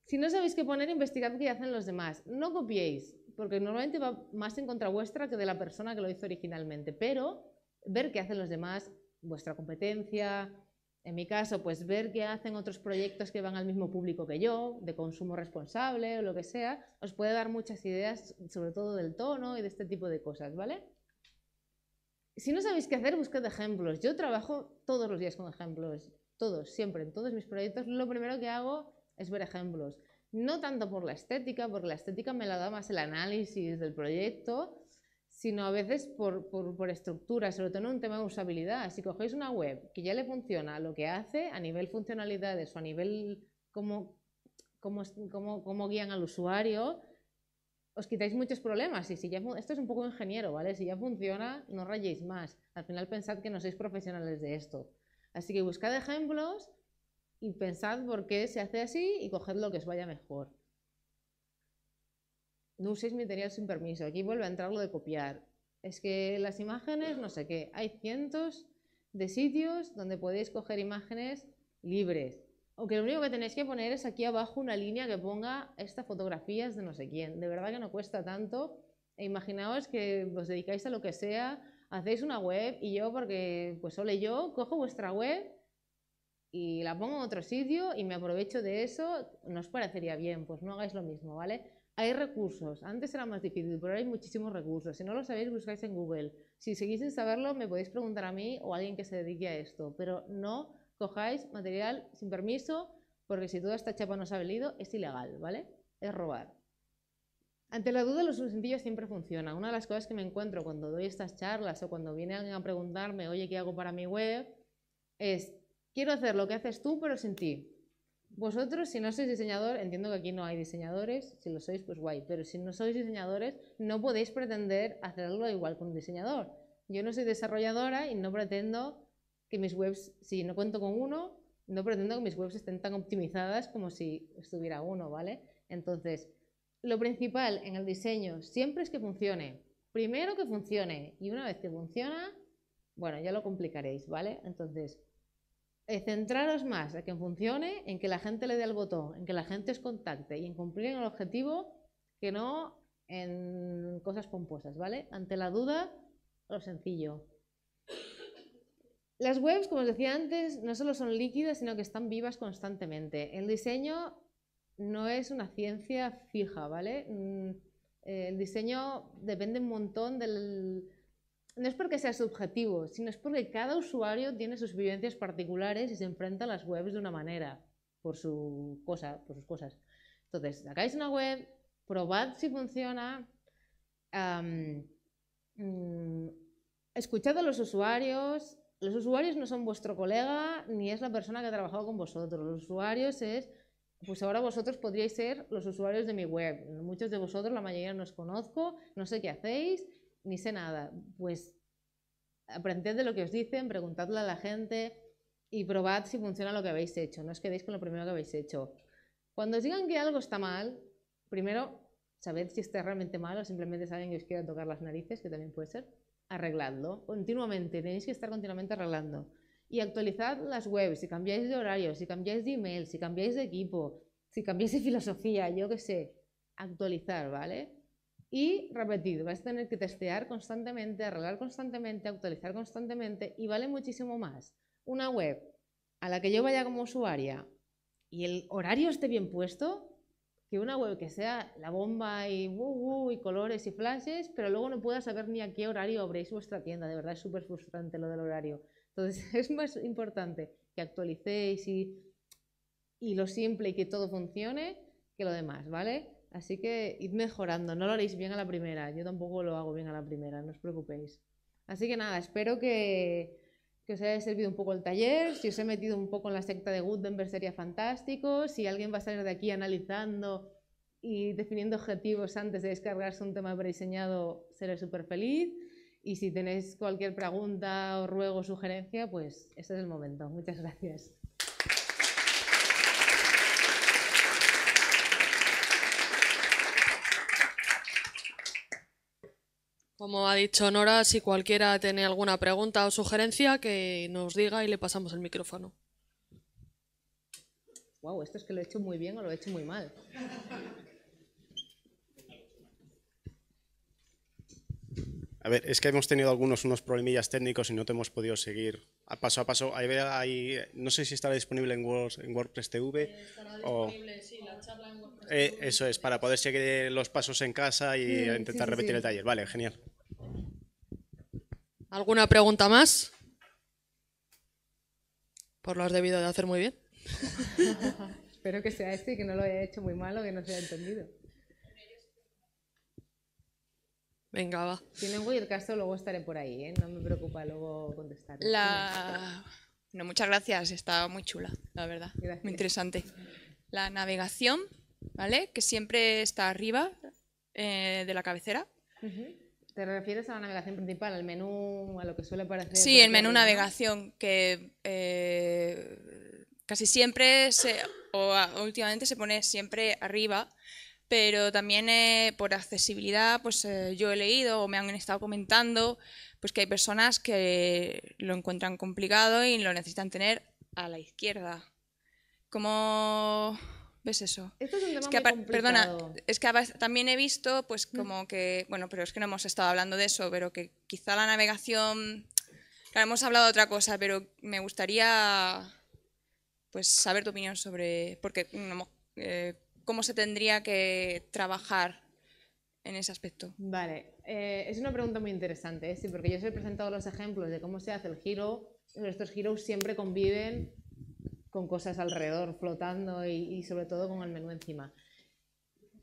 Si no sabéis qué poner, investigad qué hacen los demás. No copiéis, porque normalmente va más en contra vuestra que de la persona que lo hizo originalmente, pero ver qué hacen los demás, vuestra competencia, en mi caso, pues ver qué hacen otros proyectos que van al mismo público que yo, de consumo responsable o lo que sea, os puede dar muchas ideas, sobre todo del tono y de este tipo de cosas, ¿vale? Si no sabéis qué hacer, buscad ejemplos. Yo trabajo todos los días con ejemplos, todos, siempre, en todos mis proyectos. Lo primero que hago es ver ejemplos. No tanto por la estética, porque la estética me la da más el análisis del proyecto, sino a veces por, estructura, sobre todo en un tema de usabilidad. Si cogéis una web que ya le funciona lo que hace a nivel funcionalidades o a nivel cómo guían al usuario, os quitáis muchos problemas. Y si esto es un poco ingeniero, ¿vale? Si ya funciona, no rayéis más. Al final pensad que no sois profesionales de esto. Así que buscad ejemplos y pensad por qué se hace así y coged lo que os vaya mejor. No uséis material sin permiso. Aquí vuelve a entrar lo de copiar. Es que las imágenes, no sé qué, hay cientos de sitios donde podéis coger imágenes libres o que lo único que tenéis que poner es aquí abajo una línea que ponga estas fotografías de no sé quién. De verdad que no cuesta tanto. E imaginaos que os dedicáis a lo que sea, hacéis una web y yo, porque pues solo yo, cojo vuestra web y la pongo en otro sitio y me aprovecho de eso, no os parecería bien, pues no hagáis lo mismo, ¿vale? Hay recursos, antes era más difícil, pero hay muchísimos recursos. Si no lo sabéis, buscáis en Google. Si seguís sin saberlo, me podéis preguntar a mí o a alguien que se dedique a esto, pero no cojáis material sin permiso, porque si toda esta chapa nos ha venido, es ilegal, ¿vale? Es robar. Ante la duda, los sencillo siempre funciona. Una de las cosas que me encuentro cuando doy estas charlas o cuando viene alguien a preguntarme, oye, ¿qué hago para mi web? Es, quiero hacer lo que haces tú, pero sin ti. Vosotros, si no sois diseñador, entiendo que aquí no hay diseñadores, si lo sois, pues guay, pero si no sois diseñadores, no podéis pretender hacer algo igual que un diseñador. Yo no soy desarrolladora y no pretendo que mis webs, si no cuento con uno, no pretendo que mis webs estén tan optimizadas como si estuviera uno, ¿vale? Entonces, lo principal en el diseño siempre es que funcione. Primero que funcione y una vez que funciona, bueno, ya lo complicaréis, ¿vale? Entonces, eh, centraros más en que funcione, en que la gente le dé al botón, en que la gente os contacte y en cumplir el objetivo que no en cosas pomposas, ¿vale? Ante la duda, lo sencillo. Las webs, como os decía antes, no solo son líquidas, sino que están vivas constantemente. El diseño no es una ciencia fija, ¿vale? Mm, eh, el diseño depende un montón del... No es porque sea subjetivo, sino es porque cada usuario tiene sus vivencias particulares y se enfrenta a las webs de una manera, por, su cosa, por sus cosas. Entonces, sacáis una web, probad si funciona, mm, escuchad a los usuarios, los usuarios no son vuestro colega ni es la persona que ha trabajado con vosotros. Los usuarios es, pues ahora vosotros podríais ser los usuarios de mi web. Muchos de vosotros, la mayoría no os conozco, no sé qué hacéis, ni sé nada. Pues aprended de lo que os dicen, preguntadle a la gente y probad si funciona lo que habéis hecho. No os quedéis con lo primero que habéis hecho. Cuando os digan que algo está mal, primero sabed si está realmente mal o simplemente saben que os quieren tocar las narices, que también puede ser arreglando continuamente, tenéis que estar continuamente arreglando. Y actualizad las webs, si cambiáis de horario, si cambiáis de email, si cambiáis de equipo, si cambiáis de filosofía, yo qué sé, actualizar, ¿vale? Y repetid, vais a tener que testear constantemente, arreglar constantemente, actualizar constantemente y vale muchísimo más. Una web a la que yo vaya como usuaria y el horario esté bien puesto, que una web que sea la bomba y, uh, y colores y flashes, pero luego no pueda saber ni a qué horario abréis vuestra tienda. De verdad es súper frustrante lo del horario. Entonces es más importante que actualicéis y, y lo simple y que todo funcione que lo demás, ¿vale? Así que id mejorando, no lo haréis bien a la primera, yo tampoco lo hago bien a la primera, no os preocupéis. Así que nada, espero que, que os haya servido un poco el taller, si os he metido un poco en la secta de Gutenberg sería fantástico, si alguien va a salir de aquí analizando y definiendo objetivos antes de descargarse un tema prediseñado, seré súper feliz. Y si tenéis cualquier pregunta o ruego o sugerencia, pues este es el momento. Muchas gracias. Como ha dicho Nora, si cualquiera tiene alguna pregunta o sugerencia, que nos diga y le pasamos el micrófono. Wow, esto es que lo he hecho muy bien o lo he hecho muy mal. A ver, es que hemos tenido algunos unos problemillas técnicos y no te hemos podido seguir a paso a paso. no sé si estará disponible en, Word, en WordPress TV. Eh, estará disponible, sí, la charla en WordPress eh, Eso es, para poder seguir los pasos en casa y intentar repetir el taller. Vale, genial. ¿Alguna pregunta más? Por pues lo has debido de hacer muy bien. Espero que sea este y que no lo haya hecho muy malo, que no se haya entendido. Venga, va. Si no voy el caso, luego estaré por ahí, ¿eh? No me preocupa luego contestar. La... No, muchas gracias, está muy chula, la verdad. Muy interesante. La navegación, ¿vale? Que siempre está arriba eh, de la cabecera. ¿Te refieres a la navegación principal, al menú, a lo que suele aparecer? Sí, el menú navegación, que eh, casi siempre, se, o, últimamente se pone siempre arriba, pero también eh, por accesibilidad, pues eh, yo he leído o me han estado comentando pues que hay personas que lo encuentran complicado y lo necesitan tener a la izquierda. ¿Cómo ves eso? es que, Perdona, es que también he visto pues mm. como que, bueno, pero es que no hemos estado hablando de eso, pero que quizá la navegación, claro, hemos hablado de otra cosa, pero me gustaría pues saber tu opinión sobre, porque mm, eh, cómo se tendría que trabajar en ese aspecto. Vale, eh, es una pregunta muy interesante, ¿eh? sí, porque yo os he presentado los ejemplos de cómo se hace el giro. Estos giros siempre conviven con cosas alrededor, flotando y, sobre todo con el menú encima.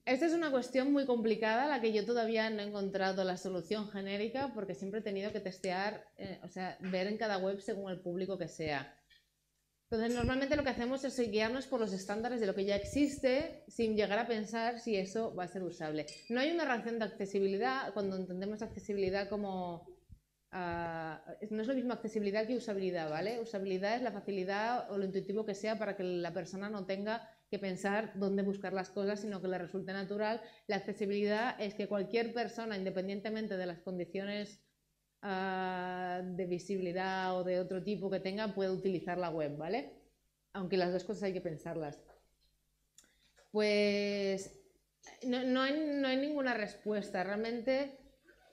Esta es una cuestión muy complicada, la que yo todavía no he encontrado la solución genérica, porque siempre he tenido que testear, eh, o sea, ver en cada web según el público que sea. Entonces, normalmente lo que hacemos es guiarnos por los estándares de lo que ya existe sin llegar a pensar si eso va a ser usable. No hay una relación de accesibilidad cuando entendemos accesibilidad como... Ah, no es lo mismo accesibilidad que usabilidad, ¿vale? Usabilidad es la facilidad o lo intuitivo que sea para que la persona no tenga que pensar dónde buscar las cosas, sino que le resulte natural. La accesibilidad es que cualquier persona, independientemente de las condiciones Ah, de visibilidad o de otro tipo que tenga puede utilizar la web, ¿vale? Aunque las dos cosas hay que pensarlas. Pues no, no, hay, no hay ninguna respuesta, realmente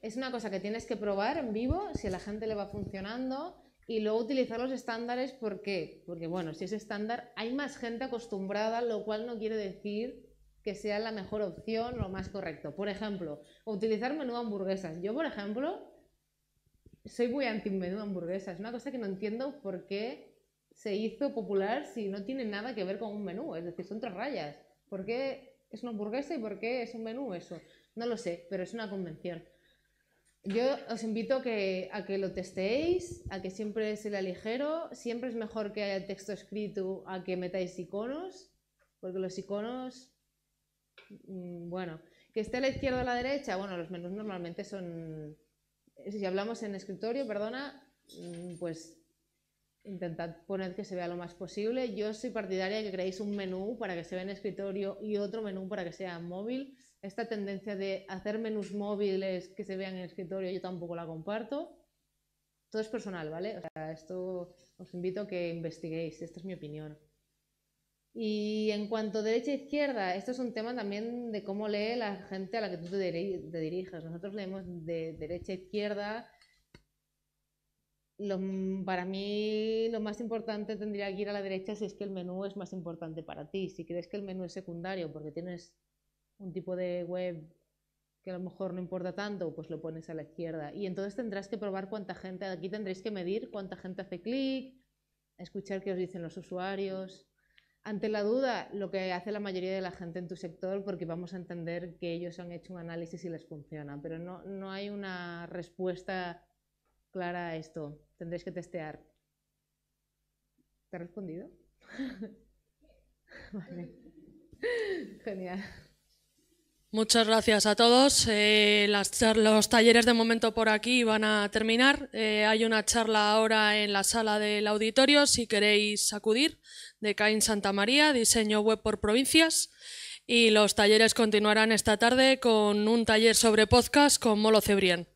es una cosa que tienes que probar en vivo, si a la gente le va funcionando y luego utilizar los estándares, ¿por qué? Porque bueno, si es estándar, hay más gente acostumbrada, lo cual no quiere decir que sea la mejor opción o lo más correcto. Por ejemplo, utilizar menú hamburguesas. Yo, por ejemplo, soy muy anti-menú hamburguesa. Es una cosa que no entiendo por qué se hizo popular si no tiene nada que ver con un menú. Es decir, son tres rayas. ¿Por qué es una hamburguesa y por qué es un menú eso? No lo sé, pero es una convención. Yo os invito a que lo testéis, a que siempre sea el ligero. Siempre es mejor que haya texto escrito a que metáis iconos, porque los iconos, mm, bueno, que esté a la izquierda o a la derecha, bueno, los menús normalmente son eh, si hablamos en escritorio, perdona, mm, pues intentad poner que se vea lo más posible. Yo soy partidaria de que creéis un menú para que se vea en escritorio y otro menú para que sea móvil. Esta tendencia de hacer menús móviles que se vean en escritorio yo tampoco la comparto. Todo es personal, ¿vale? esto os invito a que investiguéis, esta es mi opinión. Y en cuanto a derecha e izquierda, esto es un tema también de cómo lee la gente a la que tú te, dirijas. Nosotros leemos de derecha a izquierda. para mí lo más importante tendría que ir a la derecha si es que el menú es más importante para ti. Si crees que el menú es secundario porque tienes un tipo de web que a lo mejor no importa tanto, pues lo pones a la izquierda. Y entonces tendrás que probar cuánta gente, aquí tendréis que medir cuánta gente hace clic, escuchar qué os dicen los usuarios. Ante la duda, lo que hace la mayoría de la gente en tu sector, porque vamos a entender que ellos han hecho un análisis y les funciona, pero no, no hay una respuesta clara a esto. Tendréis que testear. ¿Te ha respondido? vale. Genial. Muchas gracias a todos. Eh, los talleres de momento por aquí van a terminar. Eh, hay una charla ahora en la sala del auditorio, si queréis acudir, de Caín Santa María, diseño web por provincias. Y los talleres continuarán esta tarde con un taller sobre podcast con Molo Cebrián.